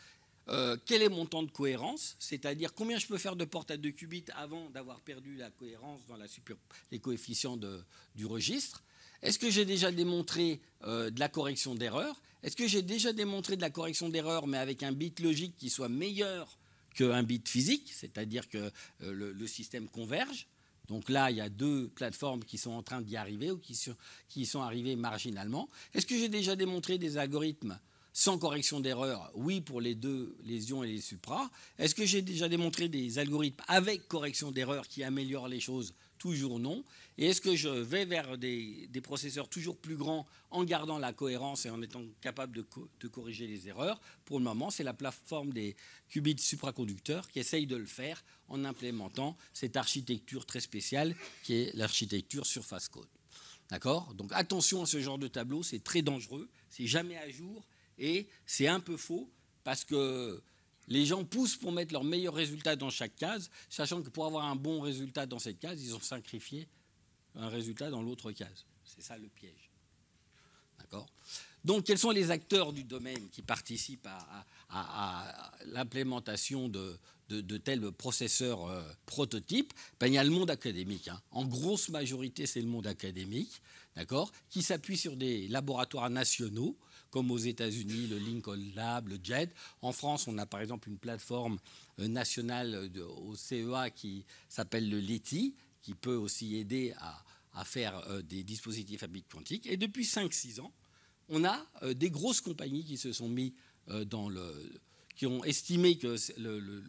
S2: quel est mon temps de cohérence C'est-à-dire combien je peux faire de portes à 2 qubits avant d'avoir perdu la cohérence dans la super, les coefficients de, du registre Est-ce que j'ai déjà démontré de la correction d'erreur Est-ce que j'ai déjà démontré de la correction d'erreur mais avec un bit logique qui soit meilleur qu'un bit physique, c'est-à-dire que euh, le, système converge. Donc là, il y a deux plateformes qui sont en train d'y arriver ou qui, y qui sont arrivées marginalement. Est-ce que j'ai déjà démontré des algorithmes sans correction d'erreur Oui, pour les deux, les ions et les supras. Est-ce que j'ai déjà démontré des algorithmes avec correction d'erreur qui améliorent les choses Toujours non. Et est-ce que je vais vers des, processeurs toujours plus grands en gardant la cohérence et en étant capable de, de corriger les erreurs Pour le moment, c'est la plateforme des qubits supraconducteurs qui essaye de le faire en implémentant cette architecture très spéciale qui est l'architecture surface code. D'accord Donc attention à ce genre de tableau, c'est très dangereux, c'est jamais à jour et c'est un peu faux parce que les gens poussent pour mettre leurs meilleur résultats dans chaque case, sachant que pour avoir un bon résultat dans cette case, ils ont sacrifié un résultat dans l'autre case. C'est ça le piège. Donc, quels sont les acteurs du domaine qui participent à, l'implémentation de, tels processeurs euh, prototypes ben, Il y a le monde académique. Hein. En grosse majorité, c'est le monde académique, d'accord Qui s'appuie sur des laboratoires nationaux comme aux États-Unis, le Lincoln Lab, le Jet. En France, on a par exemple une plateforme euh, nationale euh, de, au CEA qui s'appelle le LETI, qui peut aussi aider à, faire euh, des dispositifs à bit quantique. Et depuis 5-6 ans, on a des grosses compagnies qui se sont mis dans le. qui ont estimé que le, le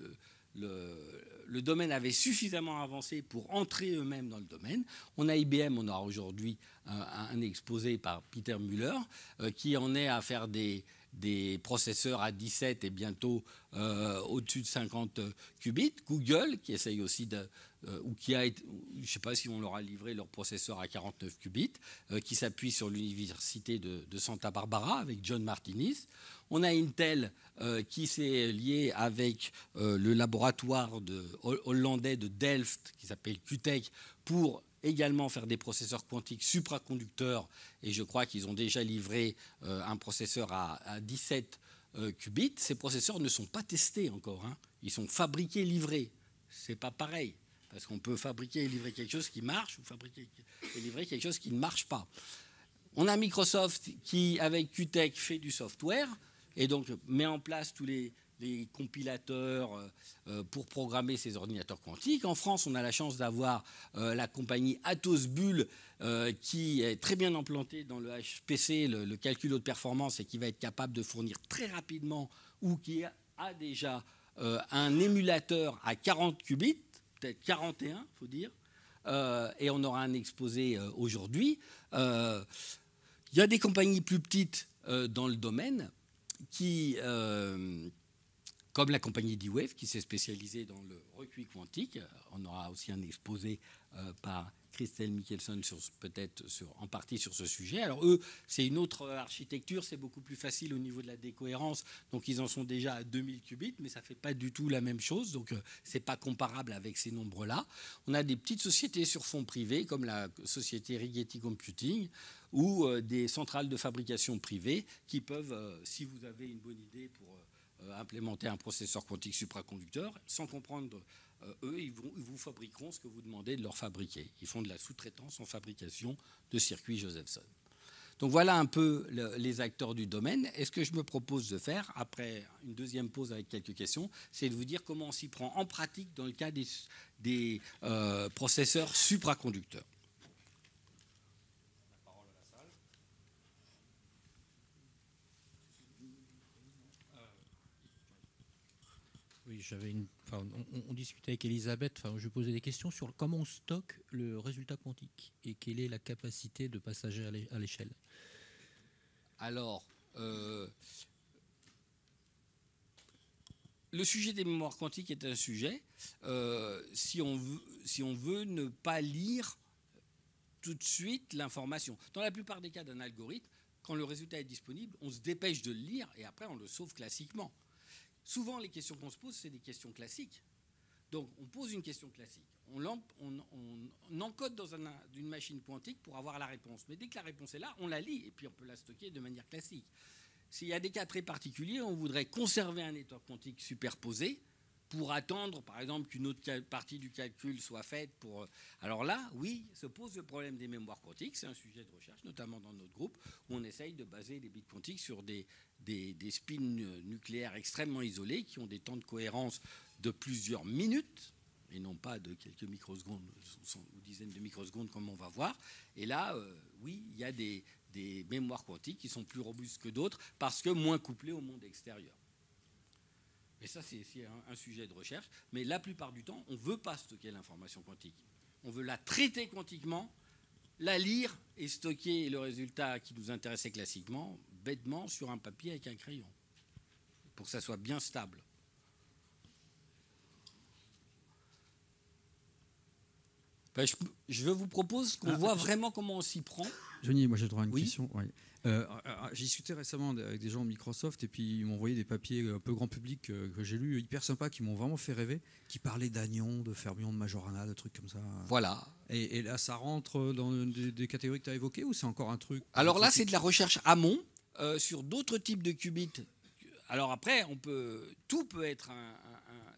S2: le, le domaine avait suffisamment avancé pour entrer eux-mêmes dans le domaine. On a IBM, on aura aujourd'hui un, exposé par Peter Muller euh, qui en est à faire des, des processeurs à 17 et bientôt euh, au-dessus de 50 euh, qubits. Google, qui essaye aussi de, euh, ou qui a été, je ne sais pas si on leur a livré leur processeur à 49 qubits, euh, qui s'appuie sur l'université de, Santa Barbara avec John Martinis. On a Intel euh, qui s'est lié avec le laboratoire hollandais de Delft, qui s'appelle QTech, pour également faire des processeurs quantiques supraconducteurs. Et je crois qu'ils ont déjà livré un processeur à, 17 qubits. Ces processeurs ne sont pas testés encore. Hein. Ils sont fabriqués, livrés. C'est pas pareil. Parce qu'on peut fabriquer et livrer quelque chose qui marche ou fabriquer et livrer quelque chose qui ne marche pas. On a Microsoft qui, avec QTech, fait du software et donc met en place tous les, compilateurs euh, euh, pour programmer ces ordinateurs quantiques. En France, on a la chance d'avoir euh, la compagnie Atos Bull qui est très bien implantée dans le HPC, le, calcul haute performance, et qui va être capable de fournir très rapidement ou qui a déjà un émulateur à 40 qubits peut-être 41, faut dire. Euh, et on aura un exposé euh, aujourd'hui. Euh, il y a des compagnies plus petites dans le domaine qui, comme la compagnie D-Wave, qui s'est spécialisée dans le recuit quantique. On aura aussi un exposé par Christelle Michelson sur, peut-être sur, en partie sur ce sujet. Alors eux, c'est une autre euh, architecture, c'est beaucoup plus facile au niveau de la décohérence, donc ils en sont déjà à 2000 qubits, mais ça fait pas du tout la même chose, donc euh, c'est pas comparable avec ces nombres-là. On a des petites sociétés sur fonds privés, comme la société Rigetti Computing, ou euh, des centrales de fabrication privées qui peuvent, si vous avez une bonne idée pour implémenter un processeur quantique supraconducteur, sans comprendre euh, eux, ils, vont, vous fabriqueront ce que vous demandez de leur fabriquer. Ils font de la sous-traitance en fabrication de circuits Josephson. Donc voilà un peu les acteurs du domaine. Et ce que je me propose de faire, après une deuxième pause avec quelques questions, c'est de vous dire comment on s'y prend en pratique dans le cas des, des euh, processeurs supraconducteurs.
S1: Oui, j'avais une on, discutait avec Elisabeth, enfin, je posais des questions sur comment on stocke le résultat quantique et quelle est la capacité de passager à l'échelle.
S2: Alors, euh, le sujet des mémoires quantiques est un sujet. Euh, si, on veut, si on veut ne pas lire tout de suite l'information, dans la plupart des cas d'un algorithme, quand le résultat est disponible, on se dépêche de le lire et après on le sauve classiquement. Souvent, les questions qu'on se pose, c'est des questions classiques. Donc, on pose une question classique. On, encode dans une machine quantique pour avoir la réponse. Mais dès que la réponse est là, on la lit et puis on peut la stocker de manière classique. S'il y a des cas très particuliers, on voudrait conserver un état quantique superposé pour attendre, par exemple, qu'une autre partie du calcul soit faite. Pour... Euh, alors là, oui, se pose le problème des mémoires quantiques. C'est un sujet de recherche, notamment dans notre groupe, où on essaye de baser les bits quantiques sur des, des, spins nucléaires extrêmement isolés qui ont des temps de cohérence de plusieurs minutes et non pas de quelques microsecondes ou dizaines de microsecondes comme on va voir. Et là, euh, oui, il y a des, des mémoires quantiques qui sont plus robustes que d'autres parce que moins couplées au monde extérieur. Et ça, c'est un, sujet de recherche. Mais la plupart du temps, on ne veut pas stocker l'information quantique. On veut la traiter quantiquement, la lire et stocker le résultat qui nous intéressait classiquement, bêtement, sur un papier avec un crayon, pour que ça soit bien stable.
S1: Ben, je, vous propose qu'on ah, voit vraiment comment on s'y prend. Johnny, moi j'ai droit à une question. Euh, ah, ah, j'ai discuté récemment avec des gens de Microsoft et puis ils m'ont envoyé des papiers euh, un peu grand public euh, que, j'ai lus, hyper sympa, qui m'ont vraiment fait rêver, qui parlaient d'Agnon, de Fermion, de Majorana, de trucs comme ça. Voilà. Et, là, ça rentre dans des, catégories que tu as évoquées ou c'est encore un truc Alors là, c'est
S2: de la recherche amont sur d'autres types de qubits. Alors après, on peut, tout peut être un,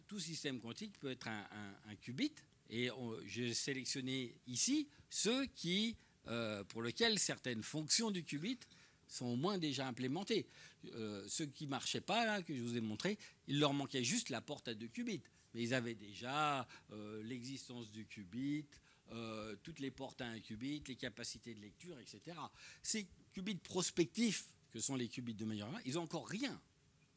S2: tout système quantique peut être un, un qubit. Et j'ai sélectionné ici ceux qui euh, pour lequel certaines fonctions du qubit sont au moins déjà implémentées. Ce euh, ceux qui ne marchaient pas, que je vous ai montré, il leur manquait juste la porte à deux qubits. Mais ils avaient déjà euh, l'existence du qubit, toutes les portes à un qubit, les capacités de lecture, etc. Ces qubits prospectifs que sont les qubits de meilleur, ils n'ont encore rien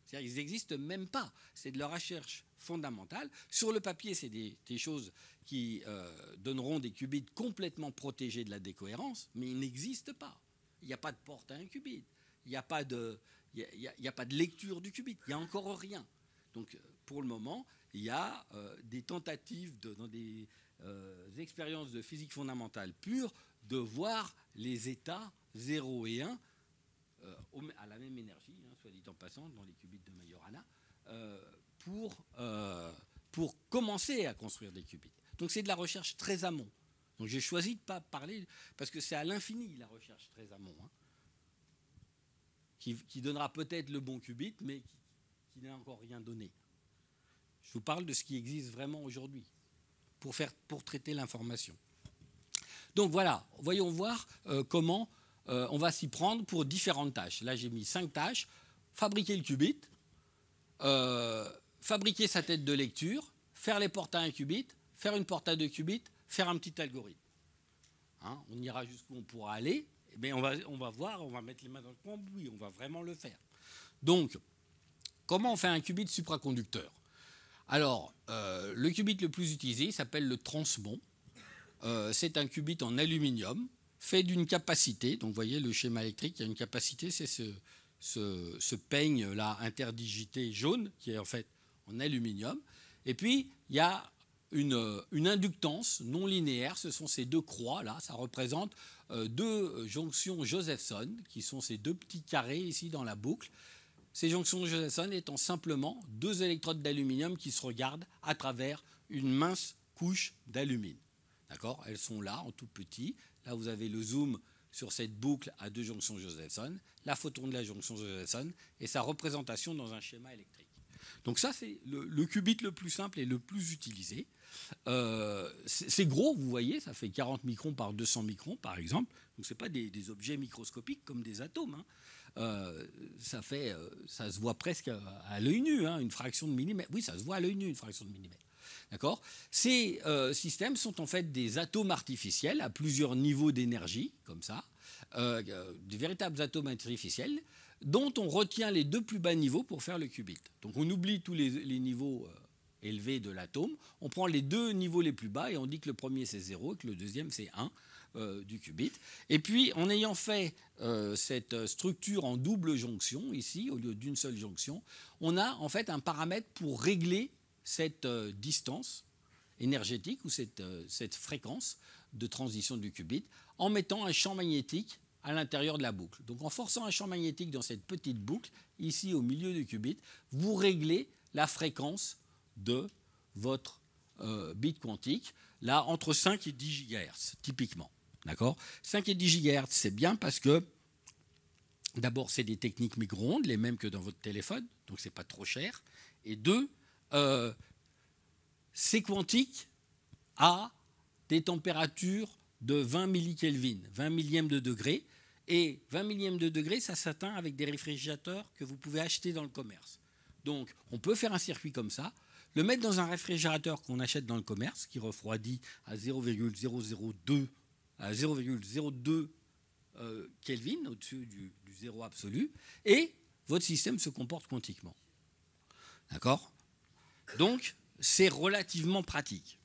S2: c'est-à-dire qu'ils n'existent même pas. C'est de la recherche fondamentale. Sur le papier, c'est des, choses qui euh, donneront des qubits complètement protégés de la décohérence, mais ils n'existent pas. Il n'y a pas de porte à un qubit. Il n'y a, pas de, a, pas de lecture du qubit. Il n'y a encore rien. Donc, euh, pour le moment, il y a euh, des tentatives dans des expériences de physique fondamentale pure de voir les états 0 et 1 à la même énergie. Hein, dit en passant, dans les qubits de Majorana, euh, pour, euh, pour commencer à construire des qubits. Donc c'est de la recherche très amont. Donc j'ai choisi de ne pas parler, parce que c'est à l'infini la recherche très amont, hein, qui, donnera peut-être le bon qubit, mais qui, n'a encore rien donné. Je vous parle de ce qui existe vraiment aujourd'hui, pour, faire, pour traiter l'information. Donc voilà, voyons voir euh, comment on va s'y prendre pour différentes tâches. Là, j'ai mis cinq tâches fabriquer le qubit, euh, fabriquer sa tête de lecture, faire les portes à un qubit, faire une porte à deux qubits, faire un petit algorithme. Hein, on ira jusqu'où on pourra aller, mais eh on va, on va voir, on va mettre les mains dans le cambouis, on va vraiment le faire. Donc, comment on fait un qubit supraconducteur Alors, euh, le qubit le plus utilisé s'appelle le transmon. Euh, c'est un qubit en aluminium fait d'une capacité. Donc, vous voyez le schéma électrique, il y a une capacité, c'est ce, ce, peigne-là interdigité jaune, qui est en fait en aluminium. Et puis, il y a une, inductance non linéaire, ce sont ces deux croix là, ça représente euh, deux jonctions Josephson, qui sont ces deux petits carrés ici dans la boucle. Ces jonctions Josephson étant simplement deux électrodes d'aluminium qui se regardent à travers une mince couche d'alumine. D'accord Elles sont là en tout petit. Là, vous avez le zoom sur cette boucle à deux jonctions Josephson, la photon de la jonction Josephson et sa représentation dans un schéma électrique. Donc ça, c'est le, qubit le plus simple et le plus utilisé. Euh, c'est gros, vous voyez, ça fait 40 microns par 200 microns, par exemple. Donc ce pas des, objets microscopiques comme des atomes. Hein. Euh, ça, fait, euh, ça se voit presque à l'œil nu, hein, une fraction de millimètre. Oui, ça se voit à l'œil nu, une fraction de millimètre. D'accord Ces euh, systèmes sont en fait des atomes artificiels à plusieurs niveaux d'énergie, comme ça, euh, euh, des véritables atomes artificiels dont on retient les deux plus bas niveaux pour faire le qubit. Donc on oublie tous les, niveaux élevés de l'atome, on prend les deux niveaux les plus bas et on dit que le premier c'est 0 et que le deuxième c'est 1 du qubit. Et puis en ayant fait cette structure en double jonction ici, au lieu d'une seule jonction, on a en fait un paramètre pour régler cette euh, distance énergétique ou euh, cette, fréquence de transition du qubit en mettant un champ magnétique à l'intérieur de la boucle. Donc en forçant un champ magnétique dans cette petite boucle, ici au milieu du qubit, vous réglez la fréquence de votre euh, bit quantique, là entre 5 et 10 GHz, typiquement. D'accord 5 et 10 GHz, c'est bien parce que d'abord, c'est des techniques micro-ondes, les mêmes que dans votre téléphone, donc ce n'est pas trop cher. Et deux, euh, c'est quantique à des températures de 20 kelvin 20 millièmes de degré. Et 20 millièmes de degré, ça s'atteint avec des réfrigérateurs que vous pouvez acheter dans le commerce. Donc, on peut faire un circuit comme ça, le mettre dans un réfrigérateur qu'on achète dans le commerce, qui refroidit à 0,002 à 0,02 euh, Kelvin, au-dessus du zéro absolu, et votre système se comporte quantiquement. D'accord donc, c'est relativement pratique.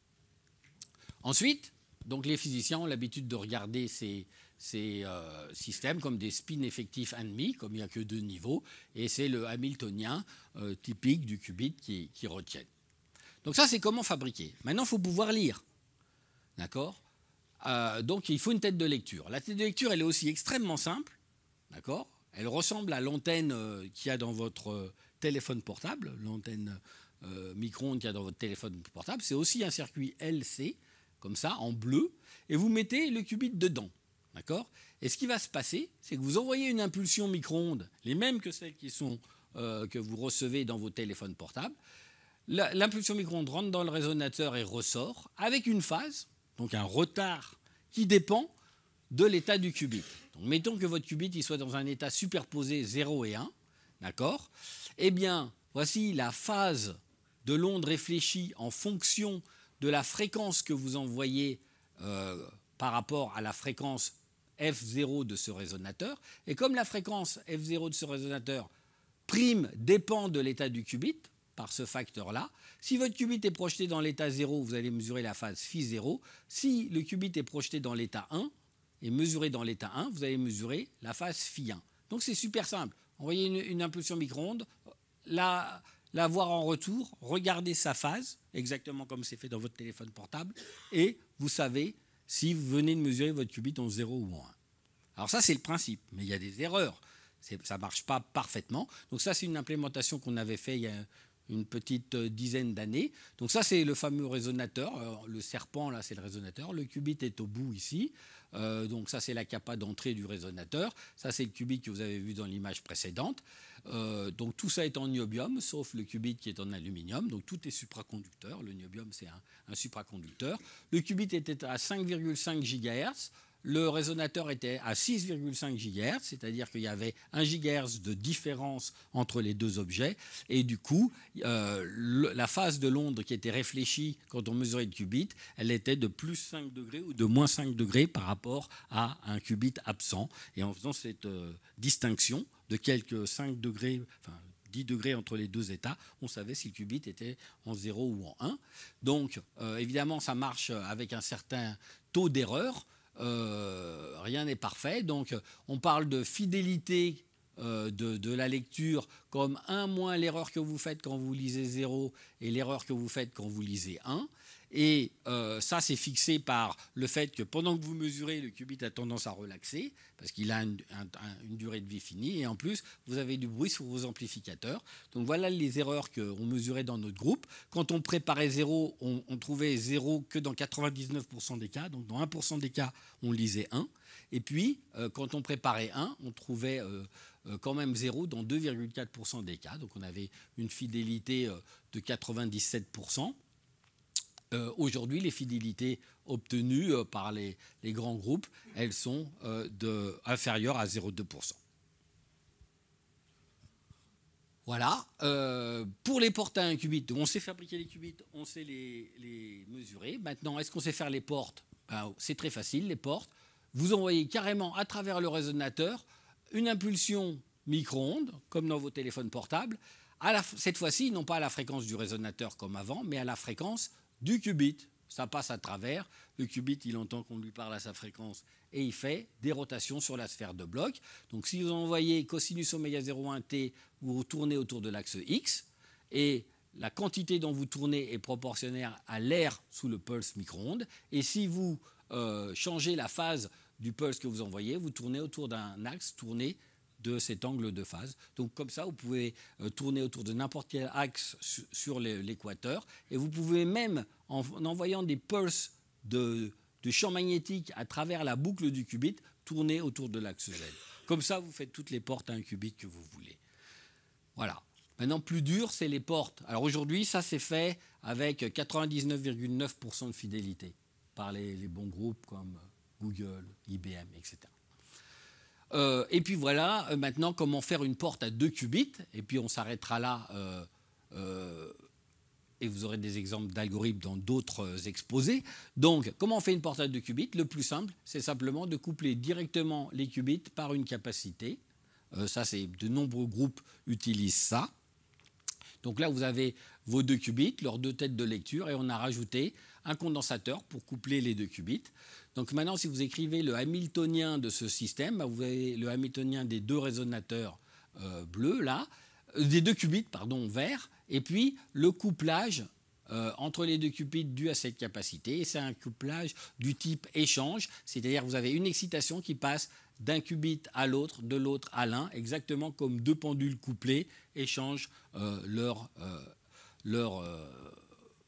S2: Ensuite, donc les physiciens ont l'habitude de regarder ces, euh, systèmes comme des spins effectifs demi, comme il n'y a que deux niveaux, et c'est le hamiltonien euh, typique du qubit qui, retiennent. Donc ça, c'est comment fabriquer. Maintenant, il faut pouvoir lire. D'accord euh, Donc, il faut une tête de lecture. La tête de lecture, elle est aussi extrêmement simple. D'accord Elle ressemble à l'antenne qu'il y a dans votre téléphone portable, l'antenne euh, micro-ondes qu'il y a dans votre téléphone portable, c'est aussi un circuit LC, comme ça, en bleu, et vous mettez le qubit dedans. D'accord Et ce qui va se passer, c'est que vous envoyez une impulsion micro-ondes, les mêmes que celles qui sont, euh, que vous recevez dans vos téléphones portables. L'impulsion micro-ondes rentre dans le résonateur et ressort avec une phase, donc un retard qui dépend de l'état du qubit. Donc, mettons que votre qubit il soit dans un état superposé 0 et 1, d'accord Eh bien, voici la phase de l'onde réfléchie en fonction de la fréquence que vous envoyez euh, par rapport à la fréquence F0 de ce résonateur. Et comme la fréquence F0 de ce résonateur prime dépend de l'état du qubit, par ce facteur-là. Si votre qubit est projeté dans l'état 0, vous allez mesurer la phase phi 0. Si le qubit est projeté dans l'état 1 et mesuré dans l'état 1, vous allez mesurer la phase phi 1. Donc c'est super simple. Envoyez une, impulsion micro-ondes, voir en retour, regarder sa phase, exactement comme c'est fait dans votre téléphone portable, et vous savez si vous venez de mesurer votre qubit en 0 ou en 1. Alors ça, c'est le principe, mais il y a des erreurs. Ça ne marche pas parfaitement. Donc ça, c'est une implémentation qu'on avait fait il y a une petite euh, dizaine d'années. Donc ça, c'est le fameux résonateur. le serpent, là, c'est le résonateur. Le qubit est au bout ici. Euh, donc ça, c'est la capa d'entrée du résonateur. Ça, c'est le qubit que vous avez vu dans l'image précédente. Euh, donc tout ça est en niobium, sauf le qubit qui est en aluminium. Donc tout est supraconducteur. Le niobium, c'est un, un supraconducteur. Le qubit était à 5,5 GHz le résonateur était à 6,5 GHz, c'est-à-dire qu'il y avait 1 GHz de différence entre les deux objets, et du coup, euh, la phase de l'onde qui était réfléchie quand on mesurait le qubit, elle était de plus 5 degrés ou de moins 5 degrés par rapport à un qubit absent. Et en faisant cette euh, distinction de quelques 5 degrés, enfin 10 degrés entre les deux états, on savait si le qubit était en 0 ou en 1. Donc, euh, évidemment, ça marche avec un certain taux d'erreur. Euh, rien n'est parfait. Donc on parle de fidélité euh, de, de, la lecture comme 1 moins l'erreur que vous faites quand vous lisez 0 et l'erreur que vous faites quand vous lisez 1. Et euh, ça, c'est fixé par le fait que pendant que vous mesurez, le qubit a tendance à relaxer, parce qu'il a une, durée de vie finie. Et en plus, vous avez du bruit sur vos amplificateurs. Donc voilà les erreurs qu'on mesurait dans notre groupe. Quand on préparait 0, on, trouvait 0 que dans 99% des cas. Donc dans 1% des cas, on lisait 1. Et puis, euh, quand on préparait 1, on trouvait euh, quand même 0 dans 2,4% des cas. Donc on avait une fidélité de 97%. Euh, aujourd'hui, les fidélités obtenues euh, par les, grands groupes, elles sont euh, inférieures à 0,2%. Voilà. pour les portes à un qubit, on sait fabriquer les qubits, on sait les, mesurer. Maintenant, est-ce qu'on sait faire les portes ben, C'est très facile, les portes. Vous envoyez carrément à travers le résonateur une impulsion micro-ondes, comme dans vos téléphones portables. cette fois-ci, non pas à la fréquence du résonateur comme avant, mais à la fréquence du qubit, ça passe à travers. Le qubit, il entend qu'on lui parle à sa fréquence et il fait des rotations sur la sphère de bloc. Donc si vous envoyez cosinus oméga 0,1 t, vous tournez autour de l'axe x et la quantité dont vous tournez est proportionnelle à l'air sous le pulse micro-ondes. Et si vous euh, changez la phase du pulse que vous envoyez, vous tournez autour d'un axe tourné de cet angle de phase. Donc comme ça, vous pouvez euh, tourner autour de n'importe quel axe sur l'équateur et vous pouvez même, en envoyant des pulses de, champ magnétique à travers la boucle du qubit, tourner autour de l'axe Z. Comme ça, vous faites toutes les portes à un qubit que vous voulez. Voilà. Maintenant, plus dur, c'est les portes. Alors aujourd'hui, ça c'est fait avec 99,9% de fidélité par les bons groupes comme Google, IBM, etc. Euh, et puis voilà, euh, maintenant, comment faire une porte à 2 qubits Et puis on s'arrêtera là. Euh, et vous aurez des exemples d'algorithmes dans d'autres exposés. Donc, comment on fait une porte à 2 qubits Le plus simple, c'est simplement de coupler directement les qubits par une capacité. ça, c'est de nombreux groupes utilisent ça. Donc là, vous avez vos deux qubits, leurs deux têtes de lecture, et on a rajouté un condensateur pour coupler les deux qubits. Donc maintenant, si vous écrivez le Hamiltonien de ce système, bah, vous avez le Hamiltonien des deux résonateurs euh, bleus, là, euh, des deux qubits, pardon, verts, et puis le couplage euh, entre les deux qubits dû à cette capacité. Et c'est un couplage du type échange, c'est-à-dire vous avez une excitation qui passe d'un qubit à l'autre, de l'autre à l'un, exactement comme deux pendules couplées échangent leur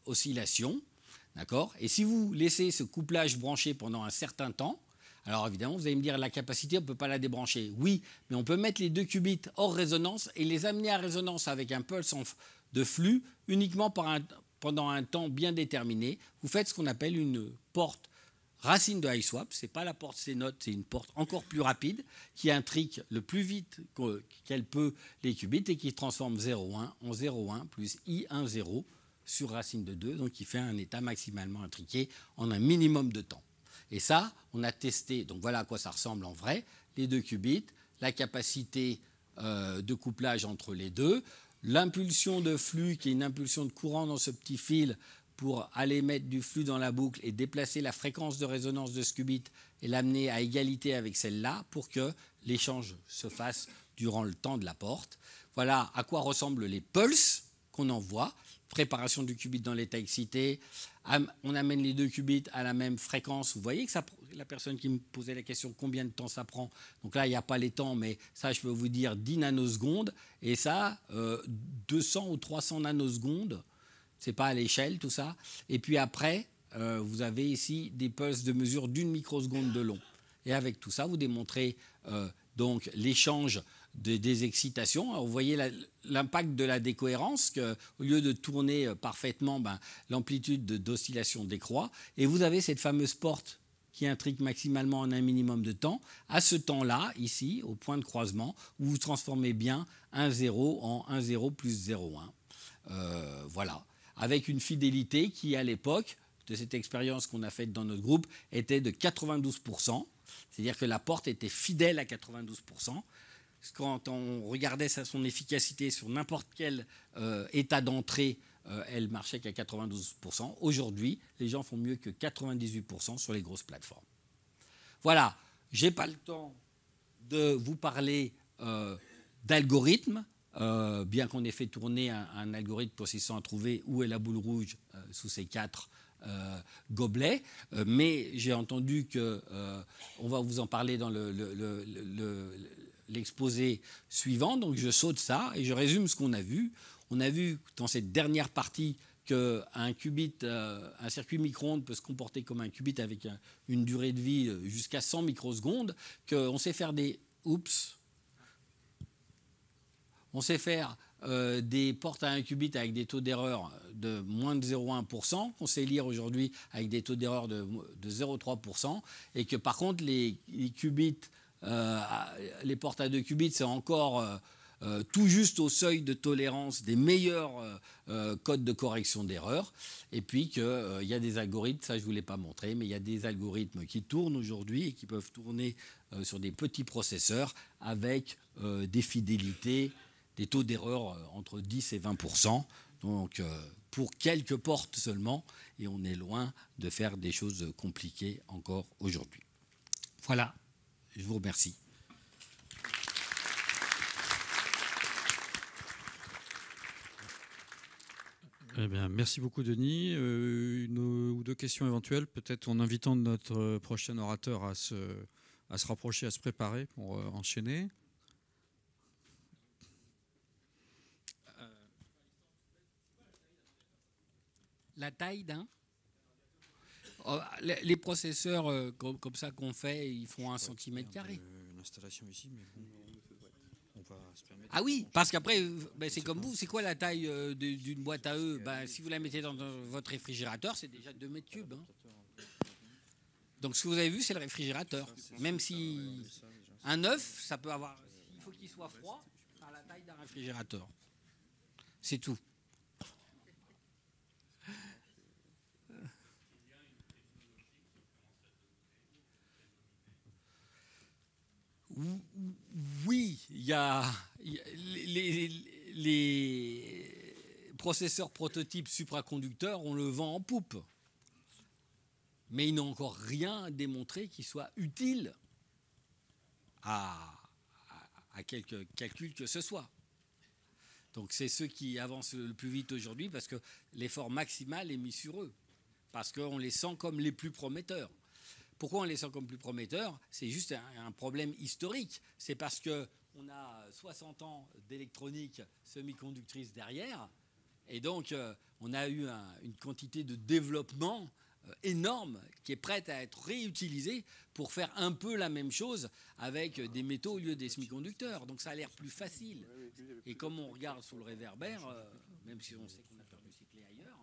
S2: oscillation. D'accord Et si vous laissez ce couplage branché pendant un certain temps, alors évidemment, vous allez me dire, la capacité, on ne peut pas la débrancher. Oui, mais on peut mettre les deux qubits hors résonance et les amener à résonance avec un pulse de flux uniquement pendant un temps bien déterminé. Vous faites ce qu'on appelle une porte racine de high-swap. Ce n'est pas la porte C-note, c'est une porte encore plus rapide qui intrigue le plus vite qu'elle peut les qubits et qui transforme 0,1 en 0,1 plus I1,0 sur racine de 2, donc qui fait un état maximalement intriqué en un minimum de temps. Et ça, on a testé, donc voilà à quoi ça ressemble en vrai, les deux qubits, la capacité euh, de couplage entre les deux, l'impulsion de flux qui est une impulsion de courant dans ce petit fil pour aller mettre du flux dans la boucle et déplacer la fréquence de résonance de ce qubit et l'amener à égalité avec celle-là pour que l'échange se fasse durant le temps de la porte. Voilà à quoi ressemblent les pulses qu'on envoie préparation du qubit dans l'état excité, on amène les deux qubits à la même fréquence. Vous voyez que la personne qui me posait la question combien de temps ça prend, donc là il n'y a pas les temps, mais ça je peux vous dire 10 nanosecondes, et ça 200 euh, ou 300 nanosecondes, c'est pas à l'échelle tout ça. Et puis après, euh, vous avez ici des pulses de mesure d'une microseconde de long. Et avec tout ça, vous démontrez euh, donc l'échange des, excitations. vous voyez l'impact de la décohérence, que, au lieu de tourner euh, parfaitement, ben, l'amplitude d'oscillation décroît. Et vous avez cette fameuse porte qui intrigue maximalement en un minimum de temps. À ce temps-là, ici, au point de croisement, où vous transformez bien 1,0 en 1,0 plus 0,1. Euh, voilà. Avec une fidélité qui, à l'époque, de cette expérience qu'on a faite dans notre groupe, était de 92%. C'est-à-dire que la porte était fidèle à 92% quand on regardait son efficacité sur n'importe quel euh, état d'entrée, euh, elle marchait qu'à 92%. Aujourd'hui, les gens font mieux que 98% sur les grosses plateformes. Voilà, je n'ai pas le temps de vous parler euh, d'algorithmes, euh, bien qu'on ait fait tourner un, algorithme algorithme essayer à trouver où est la boule rouge sous ces quatre gobelets, mais j'ai entendu que, on va vous en parler dans le, le, l'exposé suivant, donc je saute ça et je résume ce qu'on a vu. On a vu dans cette dernière partie qu'un qubit, euh, un circuit micro-ondes peut se comporter comme un qubit avec une durée de vie euh, jusqu'à 100 microsecondes, qu'on sait faire des... Oups On sait faire euh, des portes à un qubit avec des taux d'erreur de moins de 0,1%, qu'on sait lire aujourd'hui avec des taux d'erreur de, 0,3%, et que par contre les qubits euh, les portes à 2 qubits, c'est encore euh, euh, tout juste au seuil de tolérance des meilleurs codes de correction d'erreur. Et puis il y a des algorithmes, ça je ne vous l'ai pas montré, mais il y a des algorithmes qui tournent aujourd'hui et qui peuvent tourner sur des petits processeurs avec des fidélités, des taux d'erreur entre 10 et 20 Donc pour quelques portes seulement, et on est loin de faire des choses compliquées encore aujourd'hui. Voilà je vous remercie.
S1: Eh bien, merci beaucoup, Denis. Euh, une ou deux questions éventuelles, peut-être en invitant notre prochain orateur à se, à se rapprocher, à se préparer pour euh, enchaîner.
S2: La taille d'un Oh, les processeurs euh, comme, ça qu'on fait, ils font un centimètre carré. Ah oui, parce qu'après, euh, ben, c'est comme vous, c'est quoi la taille euh, d'une boîte à eux ben, Si vous la mettez dans votre réfrigérateur, c'est déjà 2 mètres cubes. Hein. Donc ce que vous avez vu, c'est le réfrigérateur. Même si un œuf, ça peut avoir... Il faut qu'il soit froid par la taille d'un réfrigérateur. C'est tout. oui, il y a, les, processeurs prototypes supraconducteurs, on le vend en poupe. Mais ils n'ont encore rien démontré qui soit utile à, à quelque calcul que ce soit. Donc c'est ceux qui avancent le plus vite aujourd'hui parce que l'effort maximal est mis sur eux, parce qu'on les sent comme les plus prometteurs. Pourquoi on les sent comme plus prometteurs C'est juste un, problème historique. C'est parce qu'on a 60 ans d'électronique semi-conductrice derrière, et donc euh, on a eu une quantité de développement euh, énorme qui est prête à être réutilisée pour faire un peu la même chose avec des métaux au lieu des semi-conducteurs. Donc ça a l'air plus facile. Et comme on regarde sous le réverbère, euh, même si on sait qu'on a perdu cyclé ailleurs,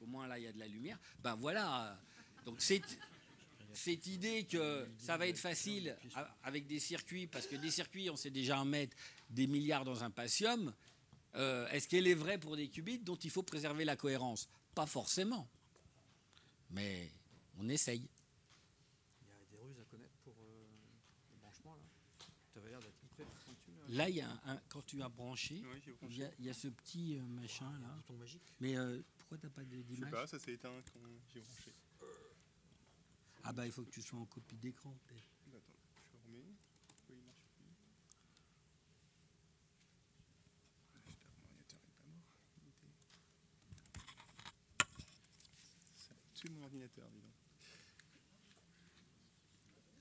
S2: au moins là il y a de la lumière, ben voilà. Donc c'est cette idée que ça va être facile avec des circuits, parce que des circuits, on sait déjà en mettre des milliards dans un patium, euh, est-ce qu'elle est vraie pour des qubits dont il faut préserver la cohérence Pas forcément. Mais on essaye.
S1: Il y a des ruses à connaître pour euh, le branchement, là. Tu l'air d'être Là, il y a quand tu as branché, Il,
S2: y a, ce petit euh, machin, là. Mais pourquoi tu n'as pas d'image Je
S1: ça s'est éteint quand j'ai branché.
S2: Ah bah il faut que tu sois en copie d'écran
S1: peut-être. Attends, je remets. Oui, il marche plus. J'espère que mon ordinateur n'est pas mort.
S2: Ça a tué mon ordinateur, dis donc.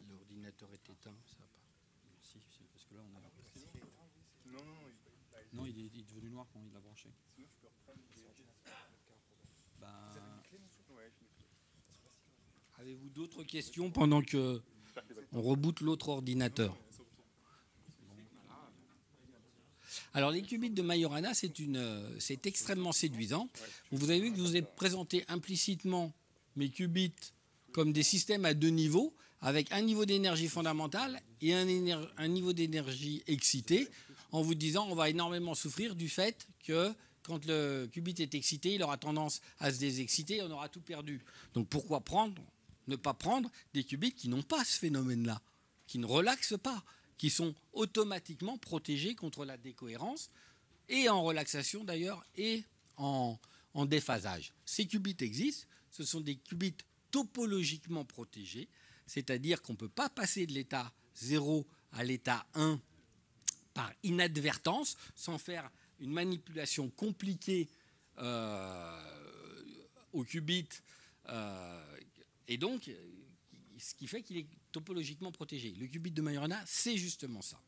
S1: L'ordinateur est éteint, ça va pas. Si, parce que là on a. Ah, non, non, non. Non, il est, il est, devenu noir quand il l'a branché. Sinon, je peux reprendre. Bah... Vous une clé, Ouais, Avez-vous
S2: d'autres questions pendant que on reboot l'autre ordinateur Alors, les qubits de Majorana, c'est extrêmement séduisant. Vous avez vu que je vous ai présenté implicitement mes qubits comme des systèmes à deux niveaux, avec un niveau d'énergie fondamentale et un, niveau d'énergie excité, en vous disant on va énormément souffrir du fait que quand le qubit est excité, il aura tendance à se désexciter, et on aura tout perdu. Donc pourquoi prendre ne pas prendre des qubits qui n'ont pas ce phénomène-là, qui ne relaxent pas, qui sont automatiquement protégés contre la décohérence, et en relaxation d'ailleurs, et en, déphasage. Ces qubits existent, ce sont des qubits topologiquement protégés, c'est-à-dire qu'on ne peut pas passer de l'état 0 à l'état 1 par inadvertance, sans faire une manipulation compliquée euh, au qubit euh, et donc, euh, ce qui fait qu'il est topologiquement protégé. Le qubit de Majorana, c'est justement ça.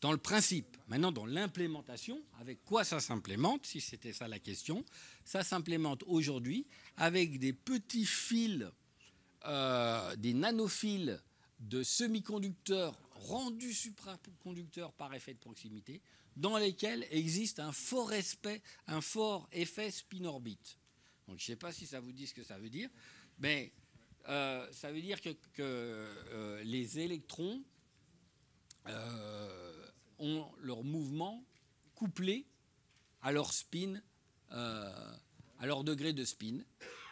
S2: Dans le principe, maintenant dans l'implémentation, avec quoi ça s'implémente, si c'était ça la question, ça s'implémente aujourd'hui avec des petits fils, euh, des nanofils de semi-conducteurs rendus supraconducteurs par effet de proximité, dans lesquels existe un fort, respect, un fort effet spin-orbite. Donc je ne sais pas si ça vous dit ce que ça veut dire. Mais ben, euh, ça veut dire que, euh, les électrons euh, ont leur mouvement couplé à leur spin, à leur degré de spin.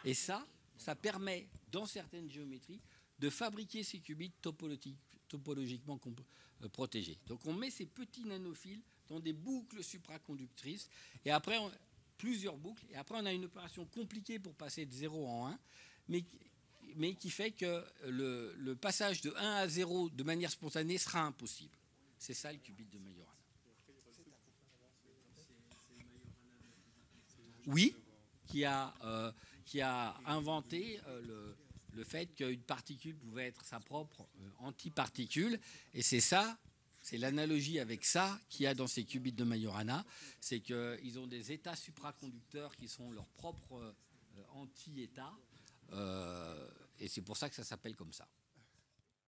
S2: Et ça, ça permet, dans certaines géométries, de fabriquer ces qubits topologiquement protégés. Donc on met ces petits nanophiles dans des boucles supraconductrices, et après, plusieurs boucles, et après on a une opération compliquée pour passer de 0 en 1, mais, qui fait que le, passage de 1 à 0 de manière spontanée sera impossible. C'est ça le qubit de Majorana. Oui, qui a, euh, qui a inventé euh, le, fait qu'une particule pouvait être sa propre euh, antiparticule. Et c'est ça c'est l'analogie avec ça qu'il y a dans ces qubits de Majorana, c'est qu'ils ont des états supraconducteurs qui sont leurs propres anti-états, euh, et c'est pour ça que ça s'appelle comme ça.